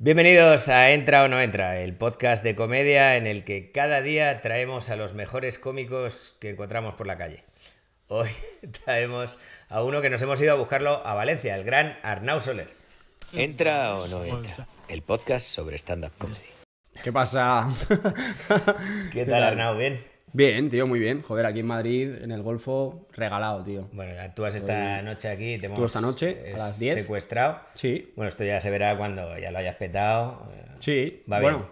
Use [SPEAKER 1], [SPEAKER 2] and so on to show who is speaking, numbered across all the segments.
[SPEAKER 1] Bienvenidos a Entra o no Entra, el podcast de comedia en el que cada día traemos a los mejores cómicos que encontramos por la calle. Hoy traemos a uno que nos hemos ido a buscarlo a Valencia, el gran Arnau Soler. Entra o no
[SPEAKER 2] entra, el podcast sobre stand-up comedy. ¿Qué pasa? ¿Qué tal Arnau? ¿Bien? Bien, tío, muy bien. Joder, aquí en Madrid, en el Golfo, regalado, tío. Bueno, actúas esta noche aquí, te tú esta noche, a las 10. secuestrado. Sí. Bueno, esto ya se verá cuando
[SPEAKER 1] ya lo hayas petado. Eh, sí, va bien. Bueno,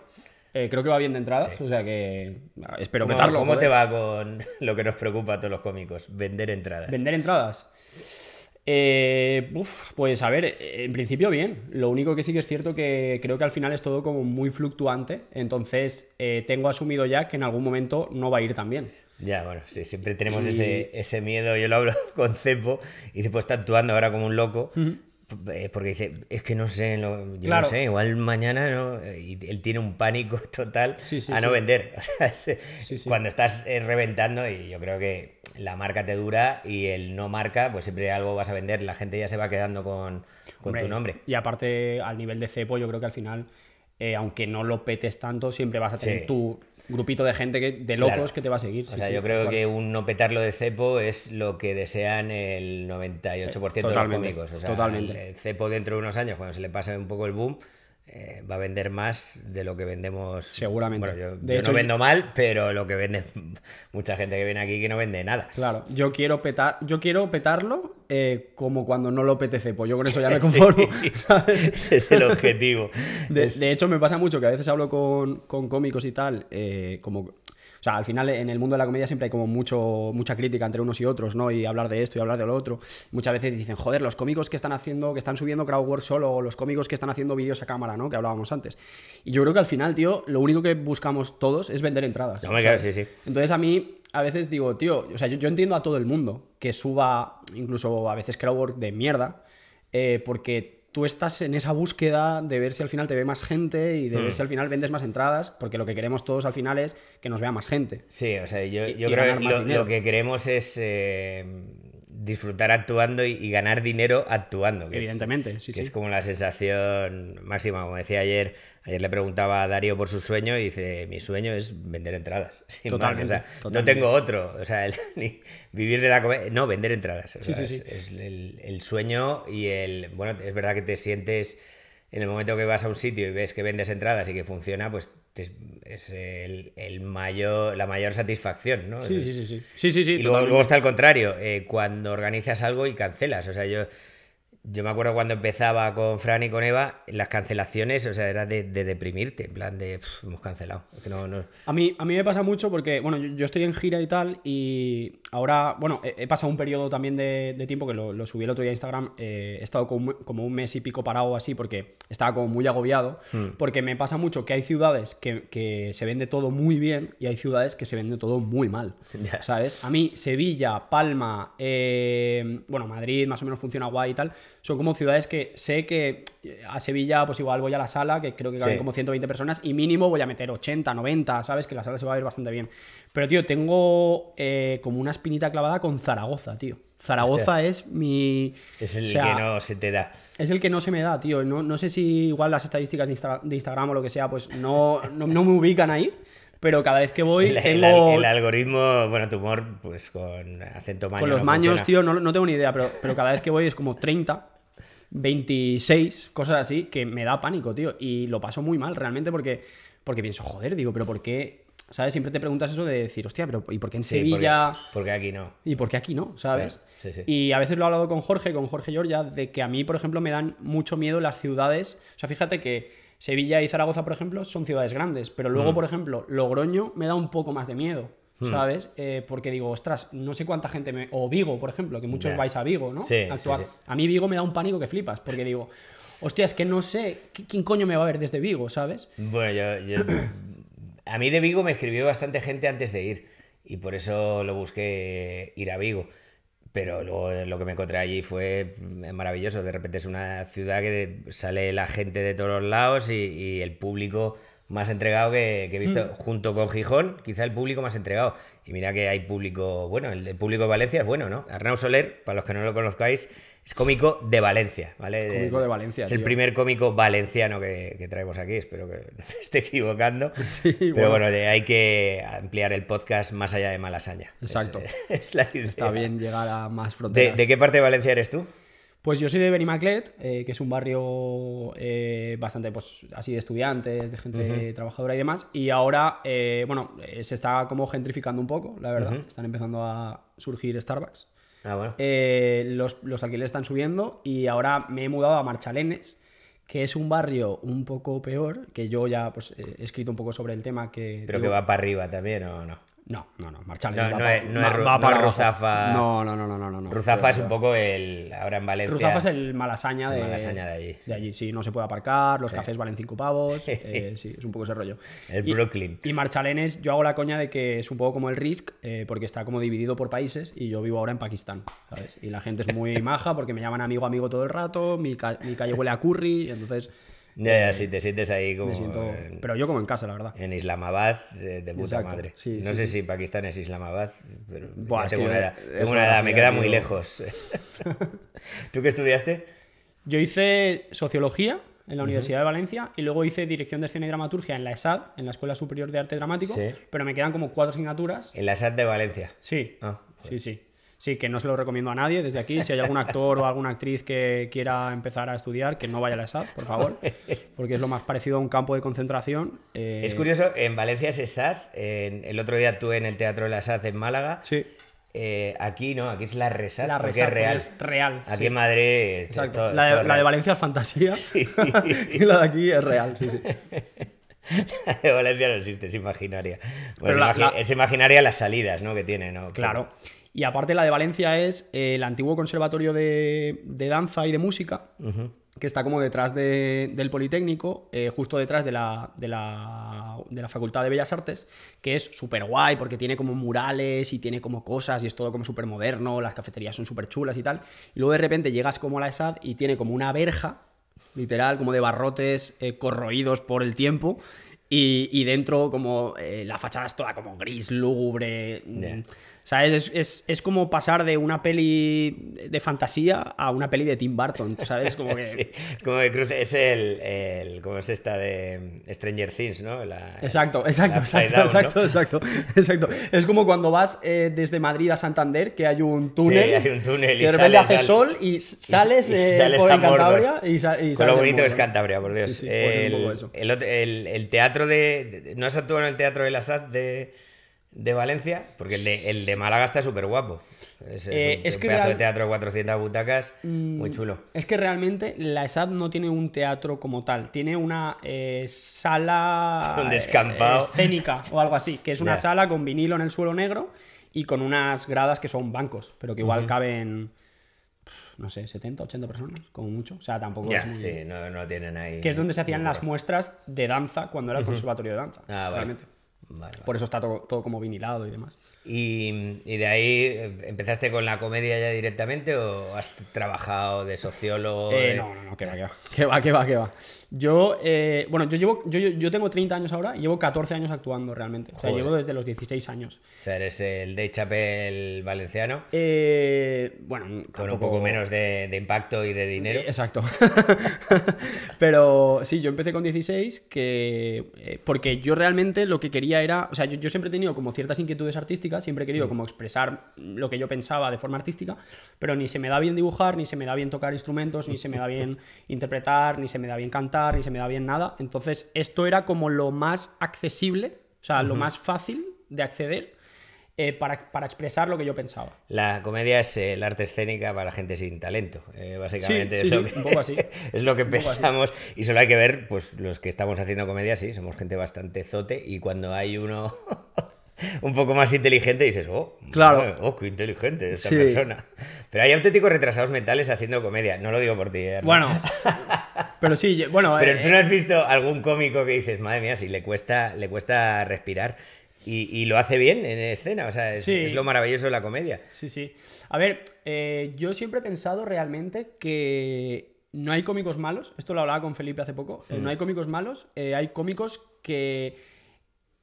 [SPEAKER 1] eh, creo que va bien de entrada, o sea que
[SPEAKER 2] espero ¿Cómo, ¿Cómo te va
[SPEAKER 1] con lo que nos preocupa a todos los cómicos? Vender entradas.
[SPEAKER 2] ¿Vender entradas? Eh, pues a ver, eh, en principio bien. Lo único que sí que es cierto que creo que al final es todo como muy fluctuante. Entonces, eh, tengo asumido ya que en algún momento no va a ir tan bien.
[SPEAKER 1] Ya, bueno, siempre tenemos ese, miedo. Yo lo hablo con Cepo y después está actuando ahora como un loco. Eh, porque dice, es que no sé, no sé, igual mañana no, y él tiene un pánico total a no vender. cuando estás eh, reventando, y yo creo que la marca te dura y el no marca,
[SPEAKER 2] pues siempre algo vas a vender, la gente ya se va quedando con, tu nombre. Y aparte, al nivel de cepo, yo creo que al final, eh, aunque no lo petes tanto, siempre vas a tener tu, grupito de gente que, de locos que te va a seguir. O sea, yo creo que un no petarlo de cepo es lo que desean
[SPEAKER 1] el 98% eh, de los cómicos. O sea, El cepo dentro de unos años, cuando se le pase un poco el boom, eh, va a vender más de lo que vendemos. Seguramente. Bueno, yo, de no vendo mal, pero lo que vende mucha gente que viene aquí que no vende nada. Claro,
[SPEAKER 2] yo quiero petar, yo quiero petarlo eh, como cuando no lo petece, pues Yo con eso ya me conformo. Ese es el objetivo. De, hecho, me pasa mucho que a veces hablo con, cómicos y tal, eh, como o sea, al final en el mundo de la comedia siempre hay como mucho, mucha crítica entre unos y otros, ¿no? Y hablar de esto y hablar de lo otro. Muchas veces dicen, joder, los cómicos que están haciendo, que están subiendo crowdwork solo, o los cómicos que están haciendo vídeos a cámara, ¿no? Que hablábamos antes. Y yo creo que al final, tío, lo único que buscamos todos es vender entradas. No me quedo, sí, sí. Entonces a mí a veces digo, tío, o sea, yo, entiendo a todo el mundo que suba incluso a veces crowdwork de mierda, eh, porque tú estás en esa búsqueda de ver si al final te ve más gente y de ver hmm. si al final vendes más entradas, porque lo que queremos todos al final es que nos vea más gente. Sí, o sea,
[SPEAKER 1] yo, creo que lo, que queremos es... Eh, disfrutar actuando y, ganar dinero actuando. Evidentemente, es, sí, que es como la sensación máxima. Como decía ayer, ayer le preguntaba a Darío por su sueño y dice, mi sueño es vender entradas. Totalmente, No tengo otro. O sea, vivir de la No, vender entradas. O sea, sí, es, el, sueño y el... Bueno, es verdad que te sientes en el momento que vas a un sitio y ves que vendes entradas y que funciona, pues es el, mayor, la mayor satisfacción, ¿no? Sí, sí, sí. y luego, luego, está el contrario, eh, cuando organizas algo y cancelas. O sea, yo yo me acuerdo cuando empezaba con Fran y con Eva, las cancelaciones, o sea, era de, deprimirte, en plan de hemos cancelado.
[SPEAKER 2] A, mí, a mí me pasa mucho porque, bueno, yo, estoy en gira y tal, y ahora, bueno, he, pasado un periodo también de, tiempo que lo, subí el otro día a Instagram. Eh, he estado como, un mes y pico parado así porque estaba como muy agobiado. Hmm. Porque me pasa mucho que hay ciudades que, que, se vende todo muy bien y hay ciudades que se vende todo muy mal. ¿Sabes? A mí, Sevilla, Palma, eh, bueno, Madrid más o menos funciona guay y tal son como ciudades que sé que eh, a Sevilla, pues igual voy a la sala, que creo que caben como 120 personas, y mínimo voy a meter 80, 90, ¿sabes? Que la sala se va a ver bastante bien. Pero, tío, tengo eh, como una espinita clavada con Zaragoza, tío. Zaragoza es mi. Es el que no se te da. Es el que no se me da, tío. No, no sé si igual las estadísticas de, Instagram o lo que sea, pues no, no, no me ubican ahí pero cada vez que voy el,
[SPEAKER 1] algoritmo, bueno, tumor, pues con acento maño. Con los maños,
[SPEAKER 2] tío, no, tengo ni idea, pero, cada vez que voy es como 30, 26, cosas así, que me da pánico, tío. Y lo paso muy mal, realmente, porque, porque pienso, joder, digo, pero ¿por qué ¿sabes? Siempre te preguntas eso de decir, hostia, pero ¿y por qué en Sevilla? Porque, qué aquí no. ¿Y por qué aquí no? ¿Sabes? Y a veces lo he hablado con Jorge, con Jorge Giorgia, de que a mí, por ejemplo, me dan mucho miedo las ciudades. O sea, fíjate que Sevilla y Zaragoza, por ejemplo, son ciudades grandes, pero luego, mm. por ejemplo, Logroño me da un poco más de miedo. Mm. ¿sabes? Eh, porque digo, ostras, no sé cuánta gente me. O Vigo, por ejemplo, que muchos vais a Vigo, ¿no? Sí, A mí Vigo me da un pánico que flipas, porque digo, hostia, es que no sé quién coño me va a ver desde Vigo, ¿sabes? Bueno,
[SPEAKER 1] yo...
[SPEAKER 2] a mí de Vigo me escribió bastante
[SPEAKER 1] gente antes de ir, y por eso lo busqué ir a Vigo. Pero luego lo que me encontré allí fue mm, maravilloso. De repente es una ciudad que sale la gente de todos lados y, el público más entregado que, he visto, hmm. junto con Gijón, quizá el público más entregado. Y mira que hay público, bueno, el, el público de Valencia es bueno, ¿no? Arnau Soler, para los que no lo conozcáis, es cómico de Valencia, ¿vale? Cómico de Valencia. Es el primer cómico valenciano que, traemos aquí, espero que no me esté
[SPEAKER 2] equivocando. Pero bueno.
[SPEAKER 1] hay que ampliar el podcast más allá de Malasaña. Exacto.
[SPEAKER 2] Está bien llegar a más fronteras. ¿De,
[SPEAKER 1] qué parte de Valencia eres tú?
[SPEAKER 2] Pues yo soy de Benimaclet, eh, que es un barrio eh, bastante pues, así de estudiantes, de gente trabajadora y demás. Y ahora, eh, bueno, se está como gentrificando un poco, la verdad. Están empezando a surgir Starbucks. Ah, eh, los, alquileres están subiendo y ahora me he mudado a Marchalenes, que es un barrio un poco peor, que yo ya pues, he escrito un poco sobre el tema que... Pero que va
[SPEAKER 1] para arriba también, ¿o no? No, no, no. Marchalenes no, es, no es, no No, no, no, no, no, Ruzafa es un poco el. Ahora en Valencia. Ruzafa es el malasaña de. de
[SPEAKER 2] allí. De allí, sí, no se puede aparcar, los cafés valen cinco pavos. Sí. Eh, sí. es un poco ese rollo. El Brooklyn. Y Marchalenes, yo hago la coña de que es un poco como el Risk, eh, porque está como dividido por países y yo vivo ahora en Pakistán, ¿sabes? Y la gente es muy maja porque me llaman amigo, amigo todo el rato, mi, mi calle huele a curry, entonces. Ya,
[SPEAKER 1] ya, eh, si te sientes ahí como.
[SPEAKER 2] pero yo como en casa, la verdad.
[SPEAKER 1] En Islamabad, de, puta madre. no sé si Pakistán es Islamabad, pero tengo, una edad, tengo una edad, me queda muy lejos.
[SPEAKER 2] ¿Tú qué estudiaste? Yo hice sociología en la Universidad de Valencia y luego hice dirección de escena y dramaturgia en la ESAD, en la Escuela Superior de Arte Dramático, pero me quedan como cuatro asignaturas.
[SPEAKER 1] En la ESAD de Valencia. Sí. Ah,
[SPEAKER 2] sí, sí. Sí, que no se lo recomiendo a nadie desde aquí. Si hay algún actor o alguna actriz que quiera empezar a estudiar, que no vaya a la sad por favor, porque es lo más parecido a un campo de concentración.
[SPEAKER 1] Eh, es curioso, en Valencia es ESAD. el otro día tuve en el Teatro de la sad en Málaga. Sí. Eh, aquí no, aquí es la resad, la real. real. Aquí en Madrid. la, de,
[SPEAKER 2] Valencia es fantasía y la de aquí es real. Sí, sí.
[SPEAKER 1] La de Valencia no existe, es imaginaria. Pues es imaginaria las salidas ¿no? que tiene, ¿no? claro.
[SPEAKER 2] Y aparte la de Valencia es eh, el antiguo conservatorio de, danza y de música, que está como detrás del Politécnico, eh, justo detrás de la, de la, Facultad de Bellas Artes, que es súper guay porque tiene como murales y tiene como cosas y es todo como súper moderno, las cafeterías son súper chulas y tal. Y luego de repente llegas como a la ESAD y tiene como una verja, literal, como de barrotes eh, corroídos por el tiempo. Y, dentro como la fachada es toda como gris, lúgubre. ¿Sabes? Es, es, como pasar de una peli de fantasía a una peli de Tim Burton, ¿sabes? Como que.
[SPEAKER 1] cruce, es el, el, ¿Cómo es esta de Stranger Things, ¿no? exacto, exacto, exacto, exacto,
[SPEAKER 2] exacto, Es como cuando vas eh, desde Madrid a Santander, que hay un túnel. Sí, hay un túnel. Y de repente hace sol y sales, y, eh, sales Cantabria. Y, y sales Con lo bonito que es Cantabria, por Dios. el,
[SPEAKER 1] el, teatro de. ¿No has actuado en el teatro de la SAT de.?
[SPEAKER 2] de Valencia,
[SPEAKER 1] porque el de, el Málaga está súper guapo. Es, eh, un pedazo de teatro, 400 butacas, mm, muy chulo.
[SPEAKER 2] Es que realmente la ESAD no tiene un teatro como tal, tiene una eh, sala eh, escénica o algo así, que es una sala con vinilo en el suelo negro y con unas gradas que son bancos, pero que igual caben no sé, 70, 80 personas, como mucho. O sea, tampoco es muy... Sí, no, tienen ahí... Que es donde se hacían las muestras de danza cuando era el conservatorio de danza. Ah, por eso está todo, como vinilado y demás. ¿Y, de ahí eh, empezaste con la comedia ya directamente
[SPEAKER 1] o has trabajado de sociólogo? Eh, no, no, no, va, que
[SPEAKER 2] va, que va, que va, que va. Yo, eh, bueno, yo llevo, yo, yo, tengo 30 años ahora y llevo 14 años actuando realmente. O sea, llevo desde los 16 años.
[SPEAKER 1] O sea, eres el de Chapel valenciano. Eh, bueno, con un
[SPEAKER 2] poco menos de, impacto y de dinero. Eh, exacto. Pero sí, yo empecé con 16 que porque yo realmente lo que quería era, o sea, yo, siempre he tenido como ciertas inquietudes artísticas, siempre he querido mm. como expresar lo que yo pensaba de forma artística, pero ni se me da bien dibujar, ni se me da bien tocar instrumentos, ni se me da bien interpretar, ni se me da bien cantar ni se me da bien nada. Entonces, esto era como lo más accesible, o sea, lo más fácil de acceder eh, para, para, expresar lo que yo pensaba.
[SPEAKER 1] La comedia es el eh, arte escénica para gente sin talento, básicamente. es, lo que, pensamos. Y solo hay que ver, pues los que estamos haciendo comedia, sí, somos gente bastante zote. Y cuando hay uno un poco más inteligente, dices, oh, claro. oh, qué inteligente esa persona. Pero hay auténticos retrasados mentales haciendo comedia. No lo digo por ti. Bueno,
[SPEAKER 2] Pero sí, bueno. Pero eh, tú no has
[SPEAKER 1] visto algún cómico que dices, madre mía, si le cuesta, le cuesta respirar. Y, lo hace bien en escena, o sea, es, lo maravilloso de la comedia.
[SPEAKER 2] Sí, sí. A ver, eh, yo siempre he pensado realmente que no hay cómicos malos, esto lo hablaba con Felipe hace poco, eh, no mm. hay cómicos malos, hay cómicos que,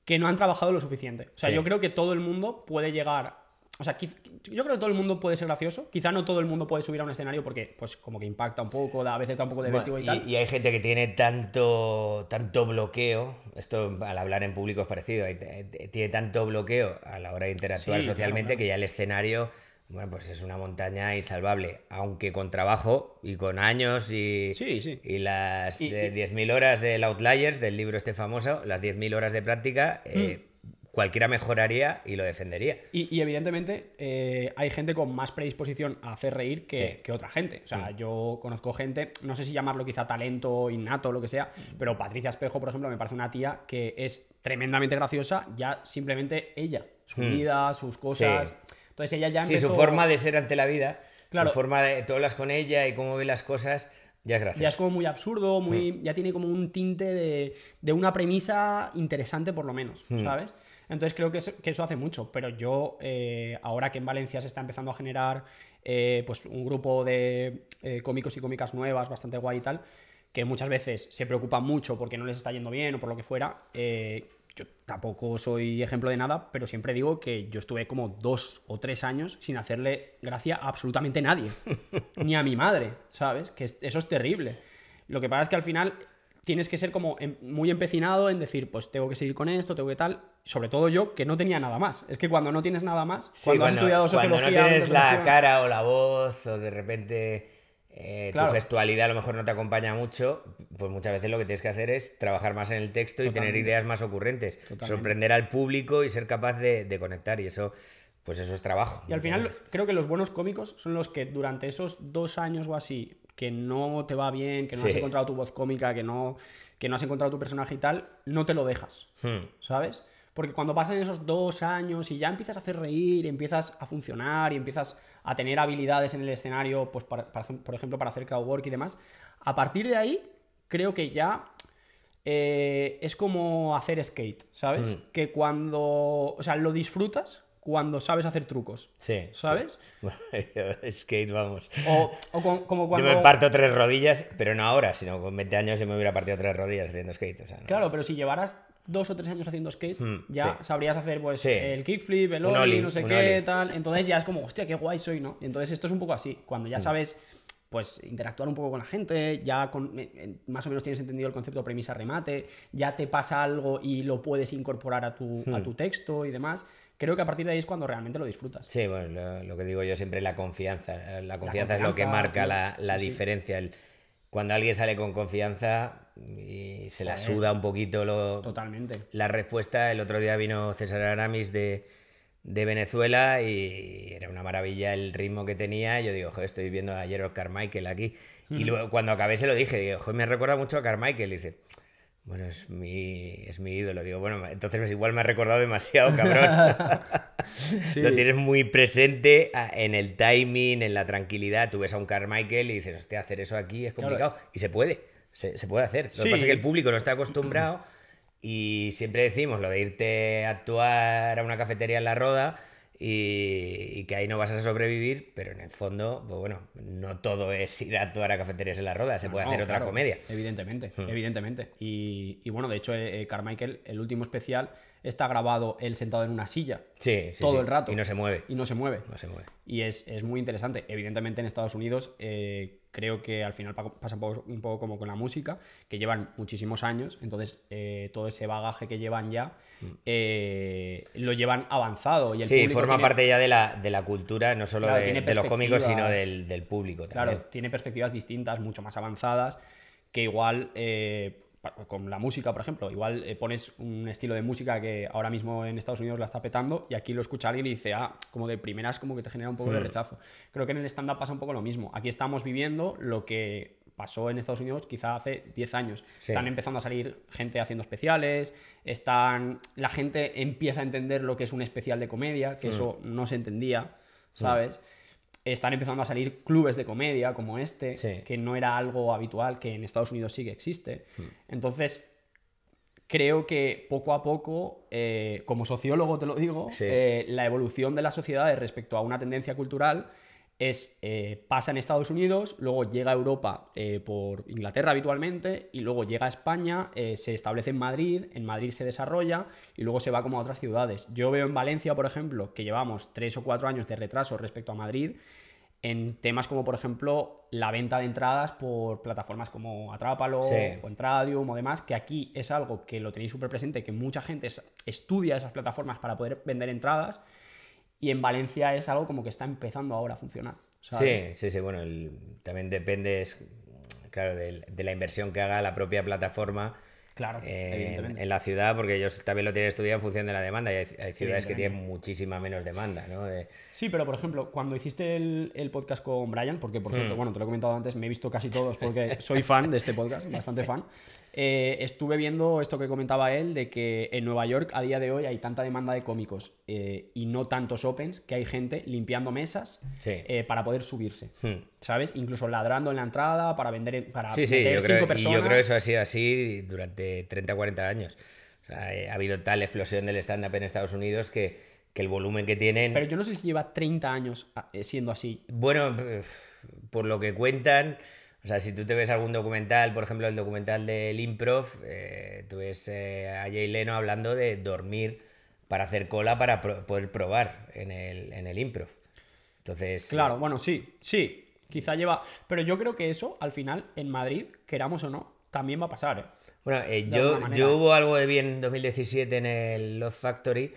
[SPEAKER 2] que no han trabajado lo suficiente. O sea, yo creo que todo el mundo puede llegar o sea, yo creo que todo el mundo puede ser gracioso. Quizá no todo el mundo puede subir a un escenario porque, pues, como que impacta un poco, a veces da un poco de vértigo y, tal.
[SPEAKER 1] Y hay gente que tiene tanto, tanto bloqueo. Esto al hablar en público es parecido. Eh, tiene tanto bloqueo a la hora de interactuar socialmente que ya el escenario, bueno, pues es una montaña insalvable. Aunque con trabajo y con años y, las 10.000 eh, horas del Outliers, del libro este famoso, las 10.000 horas de práctica. Hmm. Eh, cualquiera mejoraría y lo defendería.
[SPEAKER 2] Y, evidentemente eh, hay gente con más predisposición a hacer reír que, otra gente. O sea, mm. yo conozco gente, no sé si llamarlo quizá talento innato o lo que sea, mm. pero Patricia Espejo, por ejemplo, me parece una tía que es tremendamente graciosa, ya simplemente ella, su mm. vida, sus cosas. Entonces ella ya empezó... Sí, su forma de ser ante la vida, su forma
[SPEAKER 1] de... Tú hablas con ella y cómo ve las cosas... Ya es gracioso. Ya es como
[SPEAKER 2] muy absurdo, muy, ya tiene como un tinte de, de una premisa interesante por lo menos, ¿sabes? Entonces creo que eso, hace mucho, pero yo eh, ahora que en Valencia se está empezando a generar eh, pues un grupo de eh, cómicos y cómicas nuevas, bastante guay y tal, que muchas veces se preocupan mucho porque no les está yendo bien o por lo que fuera, yo tampoco soy ejemplo de nada, pero siempre digo que yo estuve como dos o tres años sin hacerle gracia a absolutamente nadie, ni a mi madre, ¿sabes? Que eso es terrible. Lo que pasa es que al final tienes que ser como em, muy empecinado en decir, pues tengo que seguir con esto, tengo que tal. Sobre todo yo, que no tenía nada más. Es que cuando no tienes nada más, cuando, has estudiado sociología... Cuando no tienes la
[SPEAKER 1] cara o la voz o de repente... Eh, tu gestualidad a lo mejor no te acompaña mucho, pues muchas veces lo que tienes que hacer es trabajar más en el texto y tener ideas más ocurrentes, sorprender al público y ser capaz de, de conectar. Y eso, pues eso es trabajo.
[SPEAKER 2] Y al final creo que los buenos cómicos son los que durante esos dos años o así que no te va bien, que no has encontrado tu voz cómica, que no, que no has encontrado tu personaje y tal, no te lo dejas, hmm. ¿sabes? Porque cuando pasan esos dos años y ya empiezas a hacer reír, empiezas a funcionar y empiezas a tener habilidades en el escenario, pues por ejemplo para hacer work y demás, a partir de ahí creo que ya eh, es como hacer skate, ¿sabes? Hmm. Que cuando, o sea, lo disfrutas, cuando sabes hacer trucos.
[SPEAKER 1] Sí. ¿Sabes? Skate, vamos.
[SPEAKER 2] como Yo me parto
[SPEAKER 1] tres rodillas, pero no ahora, sino con 20 años yo me hubiera partido tres rodillas haciendo skate.
[SPEAKER 2] Claro, pero si llevaras dos o tres años haciendo skate, hmm, ya sabrías hacer pues el kickflip, el ollie, no sé qué, tal. Entonces ya es como, hostia, qué guay soy, ¿no? Entonces esto es un poco así. Cuando ya hmm. sabes pues interactuar un poco con la gente, ya eh, eh, más o menos tienes entendido el concepto premisa remate, ya te pasa algo y lo puedes incorporar a tu, a hmm. tu texto y demás creo que a partir de ahí es cuando realmente lo disfrutas. Sí, bueno, lo, que digo yo siempre es la confianza. La confianza, es lo que marca la, la diferencia.
[SPEAKER 1] El, cuando alguien sale con confianza y se la suda un poquito lo, Totalmente. la respuesta, el otro día vino César Aramis de, de Venezuela y era una maravilla el ritmo que tenía. Yo digo, joder, estoy viendo a Gerald Carmichael aquí. Y luego cuando acabé se lo dije, digo, joder, me recuerda mucho a Carmichael. dice, bueno, es mi, es mi ídolo. Digo, bueno, entonces igual me ha recordado demasiado, cabrón. Lo tienes muy presente en el timing, en la tranquilidad. Tú ves a un Carmichael y dices, hostia, hacer eso aquí es complicado. Y se puede, se, puede hacer. Lo que pasa es que el público no está acostumbrado y siempre decimos lo de irte a actuar a una cafetería en la roda y, que ahí no vas a sobrevivir, pero en el fondo, pues bueno, no todo es ir a actuar a cafeterías en la roda, se puede hacer otra comedia.
[SPEAKER 2] Evidentemente, hmm. evidentemente. Y, bueno, de hecho, eh, eh, Carmichael, el último especial está grabado él sentado en una silla todo el rato. Y no se mueve. Y no se mueve. No se mueve. Y es, muy interesante. Evidentemente en Estados Unidos eh, creo que al final pasa un poco, como con la música, que llevan muchísimos años, entonces eh, todo ese bagaje que llevan ya mm. eh, lo llevan avanzado. Y sí, forma parte
[SPEAKER 1] ya de la, de la cultura, no solo de, los cómicos, sino del, público. También. Claro,
[SPEAKER 2] tiene perspectivas distintas, mucho más avanzadas que igual con la música, por ejemplo. Igual eh, pones un estilo de música que ahora mismo en Estados Unidos la está petando y aquí lo escucha alguien y dice, ah, como de primeras como que te genera un poco de hmm. rechazo. Creo que en el stand-up pasa un poco lo mismo. Aquí estamos viviendo lo que pasó en Estados Unidos quizá hace 10 años. Están empezando a salir gente haciendo especiales, están la gente empieza a entender lo que es un especial de comedia, que hmm. eso no se entendía, hmm. ¿sabes? están empezando a salir clubes de comedia como este, que no era algo habitual, que en Estados Unidos sí que existe. Hmm. Entonces, creo que poco a poco, eh, como sociólogo te lo digo, eh, la evolución de las sociedades respecto a una tendencia cultural es eh, pasa en Estados Unidos, luego llega a Europa eh, por Inglaterra habitualmente y luego llega a España, eh, se establece en Madrid, en Madrid se desarrolla y luego se va como a otras ciudades. Yo veo en Valencia, por ejemplo, que llevamos tres o cuatro años de retraso respecto a Madrid en temas como, por ejemplo, la venta de entradas por plataformas como Atrápalo o Entradium o demás, que aquí es algo que lo tenéis súper presente, que mucha gente estudia esas plataformas para poder vender entradas y en Valencia es algo como que está empezando ahora a funcionar. Sí,
[SPEAKER 1] sí, sí, bueno, también depende, claro, de, la inversión que haga la propia plataforma. Claro, eh, en, la ciudad, porque ellos también lo tienen estudiado en función de la demanda, y hay, ciudades que tienen
[SPEAKER 2] muchísima menos demanda, ¿no? Sí, pero por ejemplo, cuando hiciste el, podcast con Brian, porque por cierto, hmm. bueno, te lo he comentado antes, me he visto casi todos porque soy fan de este podcast, bastante fan, eh, estuve viendo esto que comentaba él, de que en Nueva York a día de hoy hay tanta demanda de cómicos eh, y no tantos opens que hay gente limpiando mesas eh, para poder subirse. Hmm. ¿Sabes? Incluso ladrando en la entrada para vender para personas. Y yo creo que eso
[SPEAKER 1] ha sido así durante 30 40 años. ha habido tal explosión del stand-up en Estados Unidos que, que el volumen que tienen... Pero
[SPEAKER 2] yo no sé si lleva 30 años siendo así. Bueno,
[SPEAKER 1] por lo que cuentan... O sea, si tú te ves algún documental, por ejemplo, el documental del Improv, eh, tú ves eh, a Jay Leno hablando de dormir para hacer cola para
[SPEAKER 2] poder probar en el, en Improv. Entonces. Claro, bueno, sí, sí. Quizá lleva. Pero yo creo que eso, al final, en Madrid, queramos o no, también va a pasar, ¿eh?
[SPEAKER 1] Bueno, yo, yo hubo algo de bien en 2017 en el Love Factory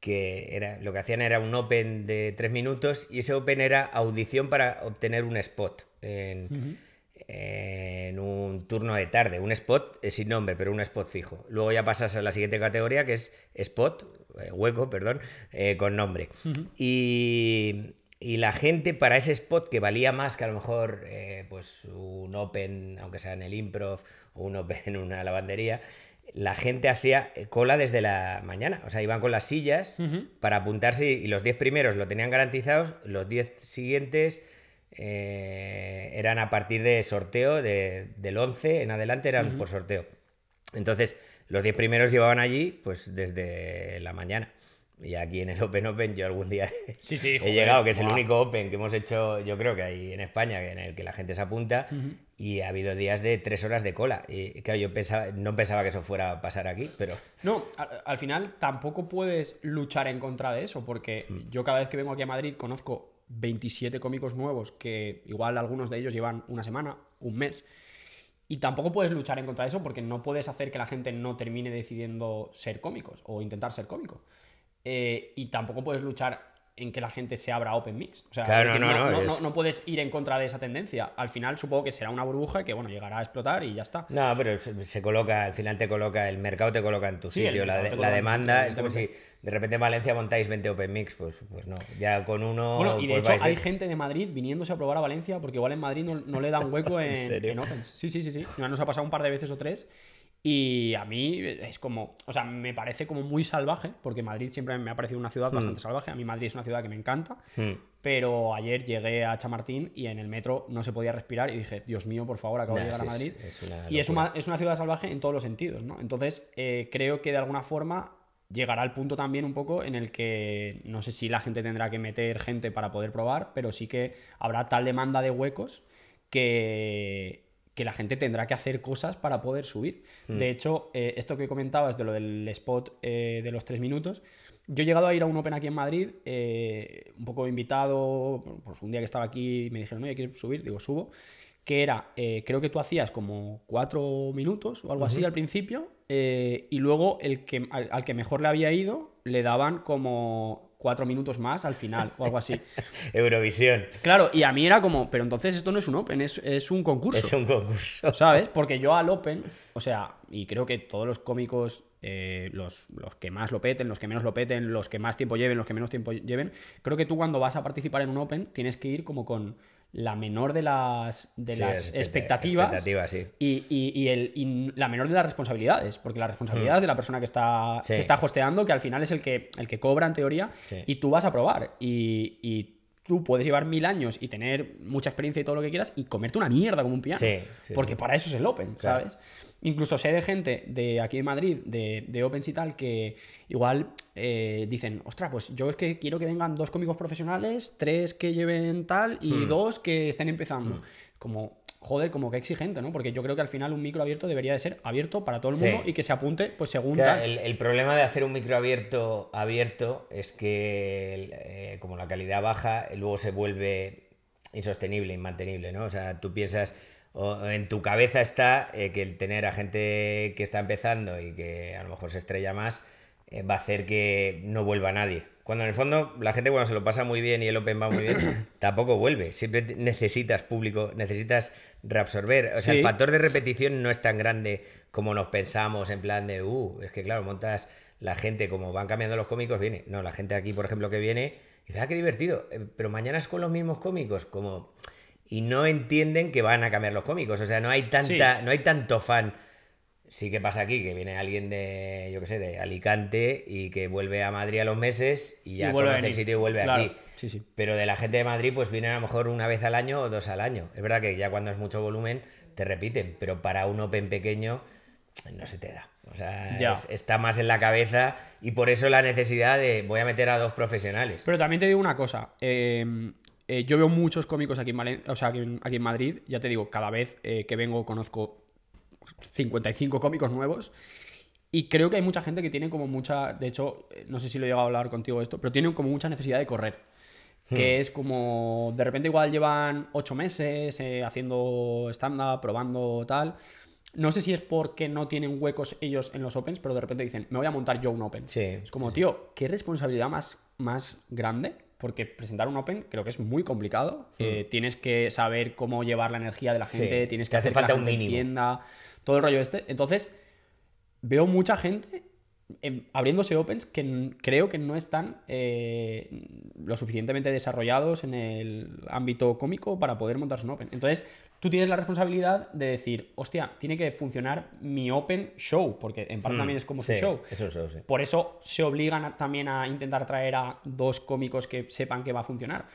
[SPEAKER 1] que era, lo que hacían era un open de tres minutos y ese open era audición para obtener un spot en, en un turno de tarde, un spot eh, sin nombre, pero un spot fijo. Luego ya pasas a la siguiente categoría que es spot, eh, hueco, perdón, eh, con nombre. y, la gente para ese spot que valía más que a lo mejor pues un open, aunque sea en el improv, o un open en una lavandería, la gente hacía cola desde la mañana. O sea, iban con las sillas para apuntarse y los 10 primeros lo tenían garantizados, los 10 siguientes eh, eran a partir de sorteo, del 11 en adelante eran por sorteo. Entonces, los 10 primeros llevaban allí pues desde la mañana. Y aquí en el Open Open yo algún día he llegado, que es el único Open que hemos hecho, yo creo que hay en España, en el que la gente se apunta, y ha habido días de tres horas de cola. Y claro, yo no pensaba que eso fuera a pasar aquí, pero...
[SPEAKER 2] No, al, final tampoco puedes luchar en contra de eso, porque mm. yo cada vez que vengo aquí a Madrid conozco 27 cómicos nuevos que igual algunos de ellos llevan una semana, un mes. Y tampoco puedes luchar en contra de eso porque no puedes hacer que la gente no termine decidiendo ser cómicos o intentar ser cómico. Eh, y tampoco puedes luchar en que la gente se abra Open Mix. O sea, no, puedes ir en contra de esa tendencia. Al final supongo que será una burbuja que, bueno, llegará a explotar y ya está.
[SPEAKER 1] No, pero se coloca, al final te coloca, el mercado te coloca en tu sitio, la, demanda, es como si de repente en Valencia montáis 20 Open Mix, pues, pues no, ya con uno... Bueno, y de pues hecho hay
[SPEAKER 2] gente de Madrid viniéndose a probar a Valencia porque igual en Madrid no, le dan hueco en, ¿En, Sí, sí, sí, sí. Nos ha pasado un par de veces o tres y a mí es como, o sea, me parece como muy salvaje, porque Madrid siempre me ha parecido una ciudad hmm. bastante salvaje. A mí Madrid es una ciudad que me encanta, hmm. pero ayer llegué a Chamartín y en el metro no se podía respirar y dije, Dios mío, por favor, acabo de llegar a Madrid. y es una, es una, ciudad salvaje en todos los sentidos, ¿no? Entonces, eh, creo que de alguna forma llegará al punto también un poco en el que no sé si la gente tendrá que meter gente para poder probar, pero sí que habrá tal demanda de huecos que que la gente tendrá que hacer cosas para poder subir. Hmm. De hecho, eh, esto que comentabas de lo del spot eh, de los tres minutos, yo he llegado a ir a un Open aquí en Madrid, eh, un poco invitado, pues un día que estaba aquí me dijeron, no, oye, quiero subir? Digo, subo. Que era, creo que tú hacías como cuatro minutos o algo así al principio, y luego el que, al que mejor le había ido le daban como cuatro minutos más al final o algo así. Eurovisión. Claro, y a mí era como, pero entonces esto no es un Open, es, un concurso. Es un concurso. ¿Sabes? Porque yo al Open, o sea, y creo que todos los cómicos, eh, los, los, que más lo peten, los que menos lo peten, los que más tiempo lleven, los que menos tiempo lleven, creo que tú cuando vas a participar en un Open tienes que ir como con la menor de las, las expectativas, y, la menor de las responsabilidades, porque la responsabilidad mm. es de la persona que está, que está hosteando, que al final es el que, el que cobra en teoría, y tú vas a probar. Y, tú puedes llevar mil años y tener mucha experiencia y todo lo que quieras y comerte una mierda como un piano, porque para eso es el Open, ¿sabes? Incluso sé de gente de aquí en Madrid, de, de Opens y tal, que igual eh, dicen, ostras, pues yo es que quiero que vengan dos cómicos profesionales, tres que lleven tal y hmm. dos que estén empezando. Hmm. Como, joder, como que exigente, ¿no? Porque yo creo que al final un micro abierto debería de ser abierto para todo el mundo y que se apunte, pues según
[SPEAKER 1] El, problema de hacer un micro abierto abierto es que eh, como la calidad baja, luego se vuelve insostenible, inmantenible, ¿no? O sea, tú piensas en tu cabeza está eh, que el tener a gente que está empezando y que a lo mejor se estrella más eh, va a hacer que no vuelva nadie. Cuando en el fondo la gente cuando se lo pasa muy bien y el Open va muy bien, tampoco vuelve. Siempre necesitas público, necesitas reabsorber. O sea, el factor de repetición no es tan grande como nos pensamos en plan de, uh, es que claro, montas la gente como van cambiando los cómicos, viene. No, la gente aquí, por ejemplo, que viene, dice, ah, qué divertido, eh, pero mañana es con los mismos cómicos, como y no entienden que van a cambiar los cómicos. O sea, no hay tanta, no hay tanto fan. Sí que pasa aquí, que viene alguien de, yo qué sé, de Alicante y que vuelve a Madrid a los meses y ya conoce el sitio y vuelve aquí. Pero de la gente de Madrid, pues vienen a lo mejor una vez al año o dos al año. Es verdad que ya cuando es mucho volumen, te repiten, pero para un Open pequeño no
[SPEAKER 2] se te da. O sea, está más en la cabeza y por eso la necesidad de voy a meter a dos profesionales. Pero también te digo una cosa, eh, eh, yo veo muchos cómicos aquí en, o sea, aquí en, Madrid, ya te digo, cada vez eh, que vengo conozco 55 cómicos nuevos. Y creo que hay mucha gente que tiene como mucha, de hecho, eh, no sé si lo he llegado a hablar contigo esto, pero tienen como mucha necesidad de correr. Que hmm. es como, de repente igual llevan 8 meses haciendo stand-up, probando tal. No sé si es porque no tienen huecos ellos en los Opens, pero de repente dicen, me voy a montar yo un Open. Sí, es como, tío, qué responsabilidad más, más grande porque presentar un Open creo que es muy complicado. Hmm. Eh, tienes que saber cómo llevar la energía de la gente, tienes que hacer falta un mínimo. todo el rollo este. Entonces, veo mucha gente em, abriéndose Opens que creo que no están eh, lo suficientemente desarrollados en el ámbito cómico para poder montarse un Open. Entonces, tú tienes la responsabilidad de decir, hostia, tiene que funcionar mi open show, porque en parte hmm, también es como su show. Eso, Por eso se obligan también a intentar traer a dos cómicos que sepan que va a funcionar.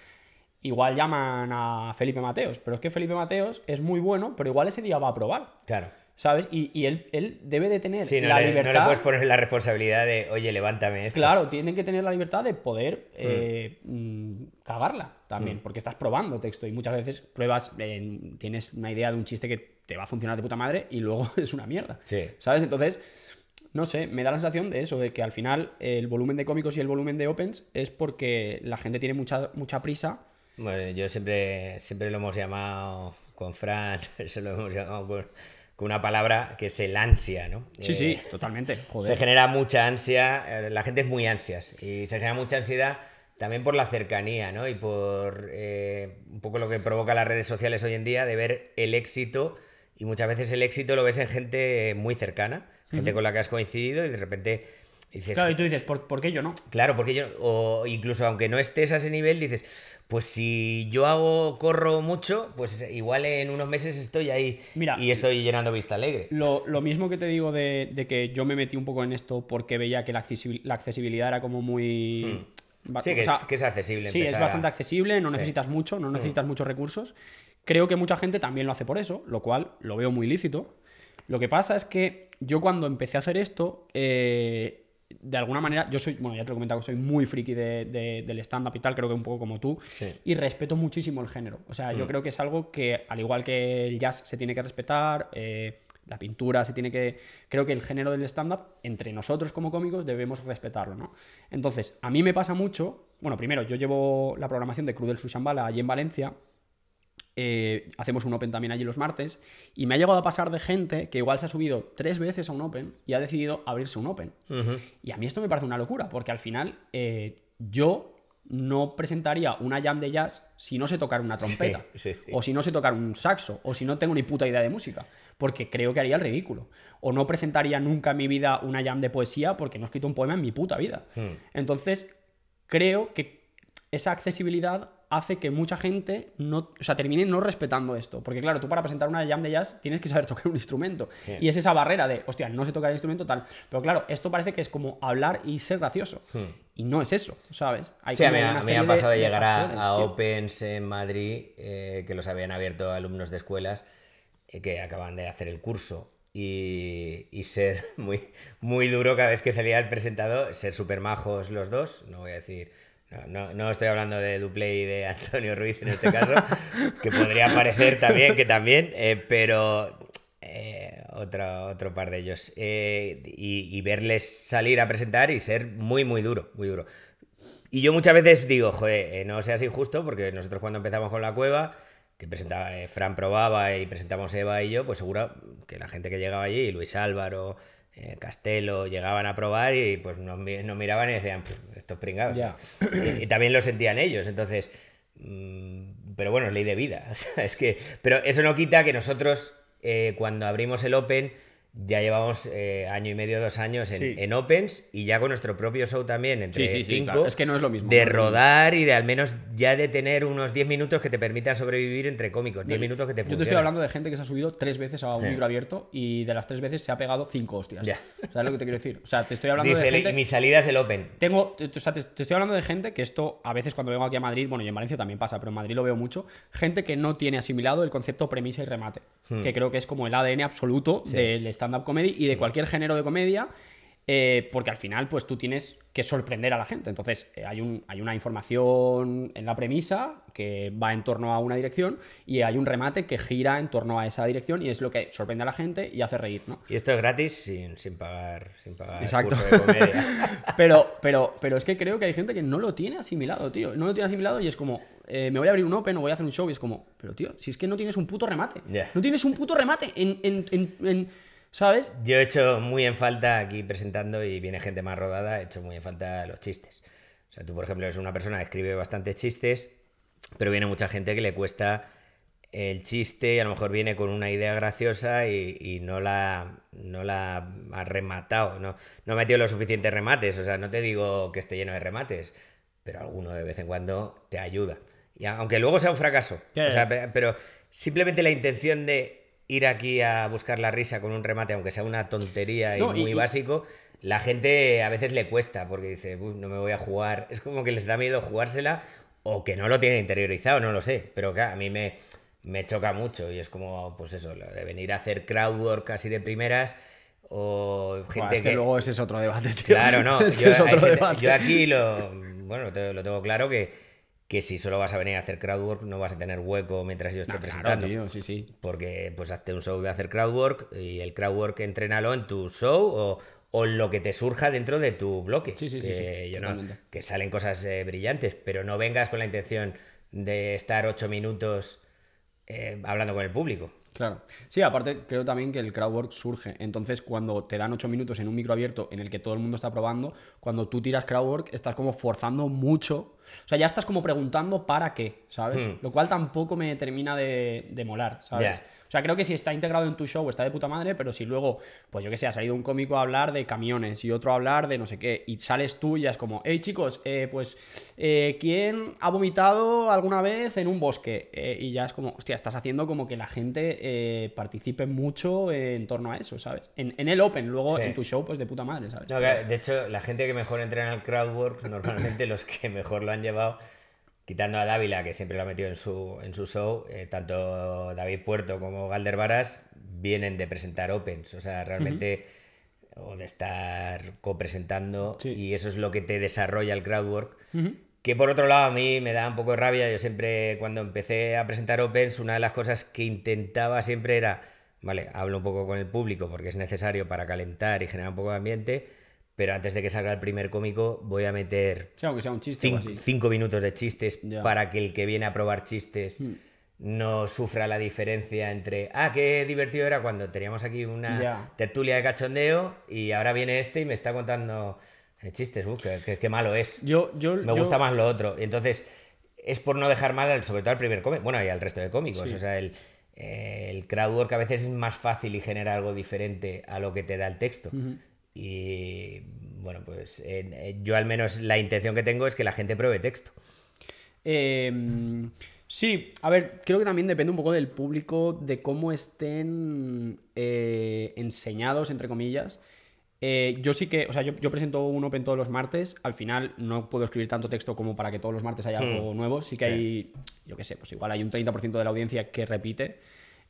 [SPEAKER 2] Igual llaman a Felipe Mateos, pero es que Felipe Mateos es muy bueno, pero igual ese día va a probar. Claro. ¿sabes? Y, y él, él, debe de tener sí, la le, libertad. No le puedes poner la responsabilidad de, oye, levántame esto. Claro, tienen que tener la libertad de poder mm. Eh, mm, cagarla también, mm. porque estás probando texto y muchas veces pruebas, tienes una idea de un chiste que te va a funcionar de puta madre y luego es una mierda. ¿Sabes? Entonces. No sé, me da la sensación de eso, de que al final el volumen de cómicos y el volumen de opens es porque la gente tiene mucha, mucha prisa.
[SPEAKER 1] Bueno, yo siempre, siempre lo hemos llamado con Fran, eso lo hemos llamado con, con una palabra que es el ansia, ¿no?
[SPEAKER 2] Sí, sí, eh, totalmente. Se
[SPEAKER 1] genera mucha ansia, eh, la gente es muy ansias y se genera mucha ansiedad también por la cercanía, ¿no? Y por eh, un poco lo que provoca las redes sociales hoy en día de ver el éxito y muchas veces el éxito lo ves en gente muy cercana, gente con la que has coincidido y de repente claro, y tú
[SPEAKER 2] dices, ¿por, qué yo no?
[SPEAKER 1] Claro, porque yo, o incluso aunque no estés a ese nivel, dices, pues si yo hago, corro mucho, pues igual en unos meses estoy ahí Mira, y estoy llenando vista alegre.
[SPEAKER 2] Lo, mismo que te digo de, que yo me metí un poco en esto porque veía que la, accesibilidad era como muy... Hmm. Sí, que, es, accesible. Sí, es bastante accesible, no necesitas mucho, no hmm. necesitas muchos recursos. Creo que mucha gente también lo hace por eso, lo cual lo veo muy lícito. Lo que pasa es que yo cuando empecé a hacer esto, eh, de alguna manera, yo soy, bueno, ya te lo he comentado, soy muy friki de, del stand-up y tal, creo que un poco como tú, y respeto muchísimo el género. O sea, yo mm. creo que es algo que, al igual que el jazz se tiene que respetar, eh, la pintura se tiene que... Creo que el género del stand-up, entre nosotros como cómicos, debemos respetarlo, ¿no? Entonces, a mí me pasa mucho, bueno, primero, yo llevo la programación de Crudel Sushambala allí en Valencia, eh, hacemos un Open también allí los martes, y me ha llegado a pasar de gente que igual se ha subido tres veces a un Open y ha decidido abrirse un Open. Y a mí esto me parece una locura, porque al final eh, yo no presentaría una jam de jazz si no sé tocar una trompeta, o si no sé tocar un saxo, o si no tengo ni puta idea de música, porque creo que haría el ridículo. O no presentaría nunca en mi vida una jam de poesía porque no he escrito un poema en mi puta vida. Hmm. Entonces, creo que esa accesibilidad hace que mucha gente no, sea, termine no respetando esto. Porque claro, tú para presentar una jam de jazz tienes que saber tocar un instrumento. Y es esa barrera de, hostia, no sé tocar el instrumento tal. Pero claro, esto parece que es como hablar y ser gracioso. Hmm. Y no es eso, ¿sabes? Hay me ha pasado de, llegar a, a
[SPEAKER 1] Opens en Madrid, eh, que los habían abierto alumnos de escuelas eh, que acaban de hacer el curso. Y, ser muy, muy duro cada vez que salía el presentado, ser súper majos los dos, no voy a decir no, no, estoy hablando de Duplay y de Antonio Ruiz en este caso, que podría parecer también que también, eh, pero eh, otro, par de ellos. Eh, y, verles salir a presentar y ser muy, muy duro, muy duro. Y yo muchas veces digo, joder, no seas injusto, porque nosotros cuando empezamos con la cueva, que presentaba, Fran probaba y presentamos Eva y yo, pues seguro que la gente que llegaba allí, Luis Álvaro, Castelo, llegaban a probar y pues nos, nos miraban y decían, estos pringados. Y, también lo sentían ellos, entonces... Mm, pero bueno, es ley de vida. es que, pero eso no quita que nosotros, eh, cuando abrimos el Open, ya llevamos eh, año y medio, dos años en, Opens y ya con nuestro propio show también, entre cinco, es que no es
[SPEAKER 2] lo mismo. De rodar
[SPEAKER 1] y de al menos ya de tener unos 10 minutos que te permita sobrevivir entre cómicos, 10 minutos que te funcionen. Yo te estoy hablando
[SPEAKER 2] de gente que se ha subido tres veces a un libro abierto y de las tres veces se ha pegado cinco hostias. Ya. ¿Sabes lo que te quiero decir? O sea, te estoy hablando de gente... Mi salida es el Open. Tengo, te, estoy hablando de gente que esto, a veces cuando vengo aquí a Madrid, bueno, y en Valencia también pasa, pero en Madrid lo veo mucho, gente que no tiene asimilado el concepto premisa y remate, hmm. que creo que es como el ADN absoluto del estado comedy y de cualquier género de comedia, eh, porque al final, pues tú tienes que sorprender a la gente. Entonces, eh, hay, un, hay una información en la premisa que va en torno a una dirección y hay un remate que gira en torno a esa dirección y es lo que sorprende a la gente y hace reír, ¿no? Y esto es gratis sin, pagar, sin Exacto. Curso de comedia. pero, pero, pero es que creo que hay gente que no lo tiene asimilado, tío. No lo tiene asimilado y es como, eh, me voy a abrir un open o voy a hacer un show y es como, pero tío, si es que no tienes un puto remate. No tienes un puto remate en ¿Sabes? Yo he hecho
[SPEAKER 1] muy en falta aquí presentando y viene gente más rodada, he hecho muy en falta los chistes. O sea, tú, por ejemplo, eres una persona que escribe bastantes chistes, pero viene mucha gente que le cuesta el chiste y a lo mejor viene con una idea graciosa y, no, la, no la ha rematado, no, no ha metido los suficientes remates. O sea, no te digo que esté lleno de remates, pero alguno de vez en cuando te ayuda. Y aunque luego sea un fracaso. pero simplemente la intención de ir aquí a buscar la risa con un remate, aunque sea una tontería y muy básico, la gente a veces le cuesta porque dice, no me voy a jugar. Es como que les da miedo jugársela o que no lo tienen interiorizado, no lo sé. Pero que a mí me, me choca mucho y es como, pues eso, de venir a hacer crowdwork así de primeras. O gente que... es que, luego
[SPEAKER 2] ese es otro debate, Claro, no. yo aquí lo,
[SPEAKER 1] bueno, lo tengo claro que que si solo vas a venir a hacer crowdwork no vas a tener hueco mientras yo esté presentando. sí, sí. Porque pues hazte un show de hacer crowdwork y el crowdwork entrénalo en tu show o, en lo que te surja dentro de tu bloque. Sí, sí, que, sí, que salen cosas eh, brillantes, pero no vengas con la intención de estar ocho minutos eh,
[SPEAKER 2] hablando con el público. Claro. Sí, aparte creo también que el crowdwork surge. Entonces, cuando te dan ocho minutos en un micro abierto en el que todo el mundo está probando, cuando tú tiras crowdwork, estás como forzando mucho o sea, ya estás como preguntando para qué, ¿sabes? Hmm. Lo cual tampoco me termina de, molar, ¿sabes? O sea, creo que si está integrado en tu show está de puta madre, pero si luego, pues yo qué sé, ha salido un cómico a hablar de camiones y otro a hablar de no sé qué, y sales tú y ya es como, hey chicos, eh, pues, eh, ¿quién ha vomitado alguna vez en un bosque? Eh, y ya es como, hostia, estás haciendo como que la gente participe mucho en torno a eso, ¿sabes? En, el open, luego en tu show, pues de puta madre, ¿sabes? de
[SPEAKER 1] hecho, la gente que mejor entra en el crowdwork, normalmente los que mejor lo llevado, quitando a Dávila, que siempre lo ha metido en su, en su show, eh, tanto David Puerto como Galder Varas vienen de presentar Opens. O sea, realmente. O de estar copresentando, y eso es lo que te desarrolla el crowdwork. work Que por otro lado a mí me da un poco de rabia. Yo siempre, cuando empecé a presentar Opens, una de las cosas que intentaba siempre era, vale, hablo un poco con el público porque es necesario para calentar y generar un poco de ambiente, pero antes de que salga el primer cómico voy a meter cinco, minutos de chistes para que el que viene a probar chistes hmm. no sufra la diferencia entre, ah, qué divertido era cuando teníamos aquí una tertulia de cachondeo y ahora viene este y me está contando eh, chistes, uh, qué, malo es. Yo,
[SPEAKER 2] me gusta más
[SPEAKER 1] lo otro. Entonces, es por no dejar mal, sobre todo al primer cómic, bueno, y al resto de cómicos, o sea, el... crowdwork a veces es más fácil y genera algo diferente a lo que te da el texto. Y bueno, pues yo al menos la intención que tengo es que la gente pruebe texto.
[SPEAKER 2] Em, sí, a ver, creo que también depende un poco del público, de cómo estén eh, enseñados, entre comillas. Eh, yo sí que, o sea, yo, presento un Open todos los martes. Al final no puedo escribir tanto texto como para que todos los martes haya hmm. algo nuevo. Sí que hay, yo qué sé, pues igual hay un 30% de la audiencia que repite.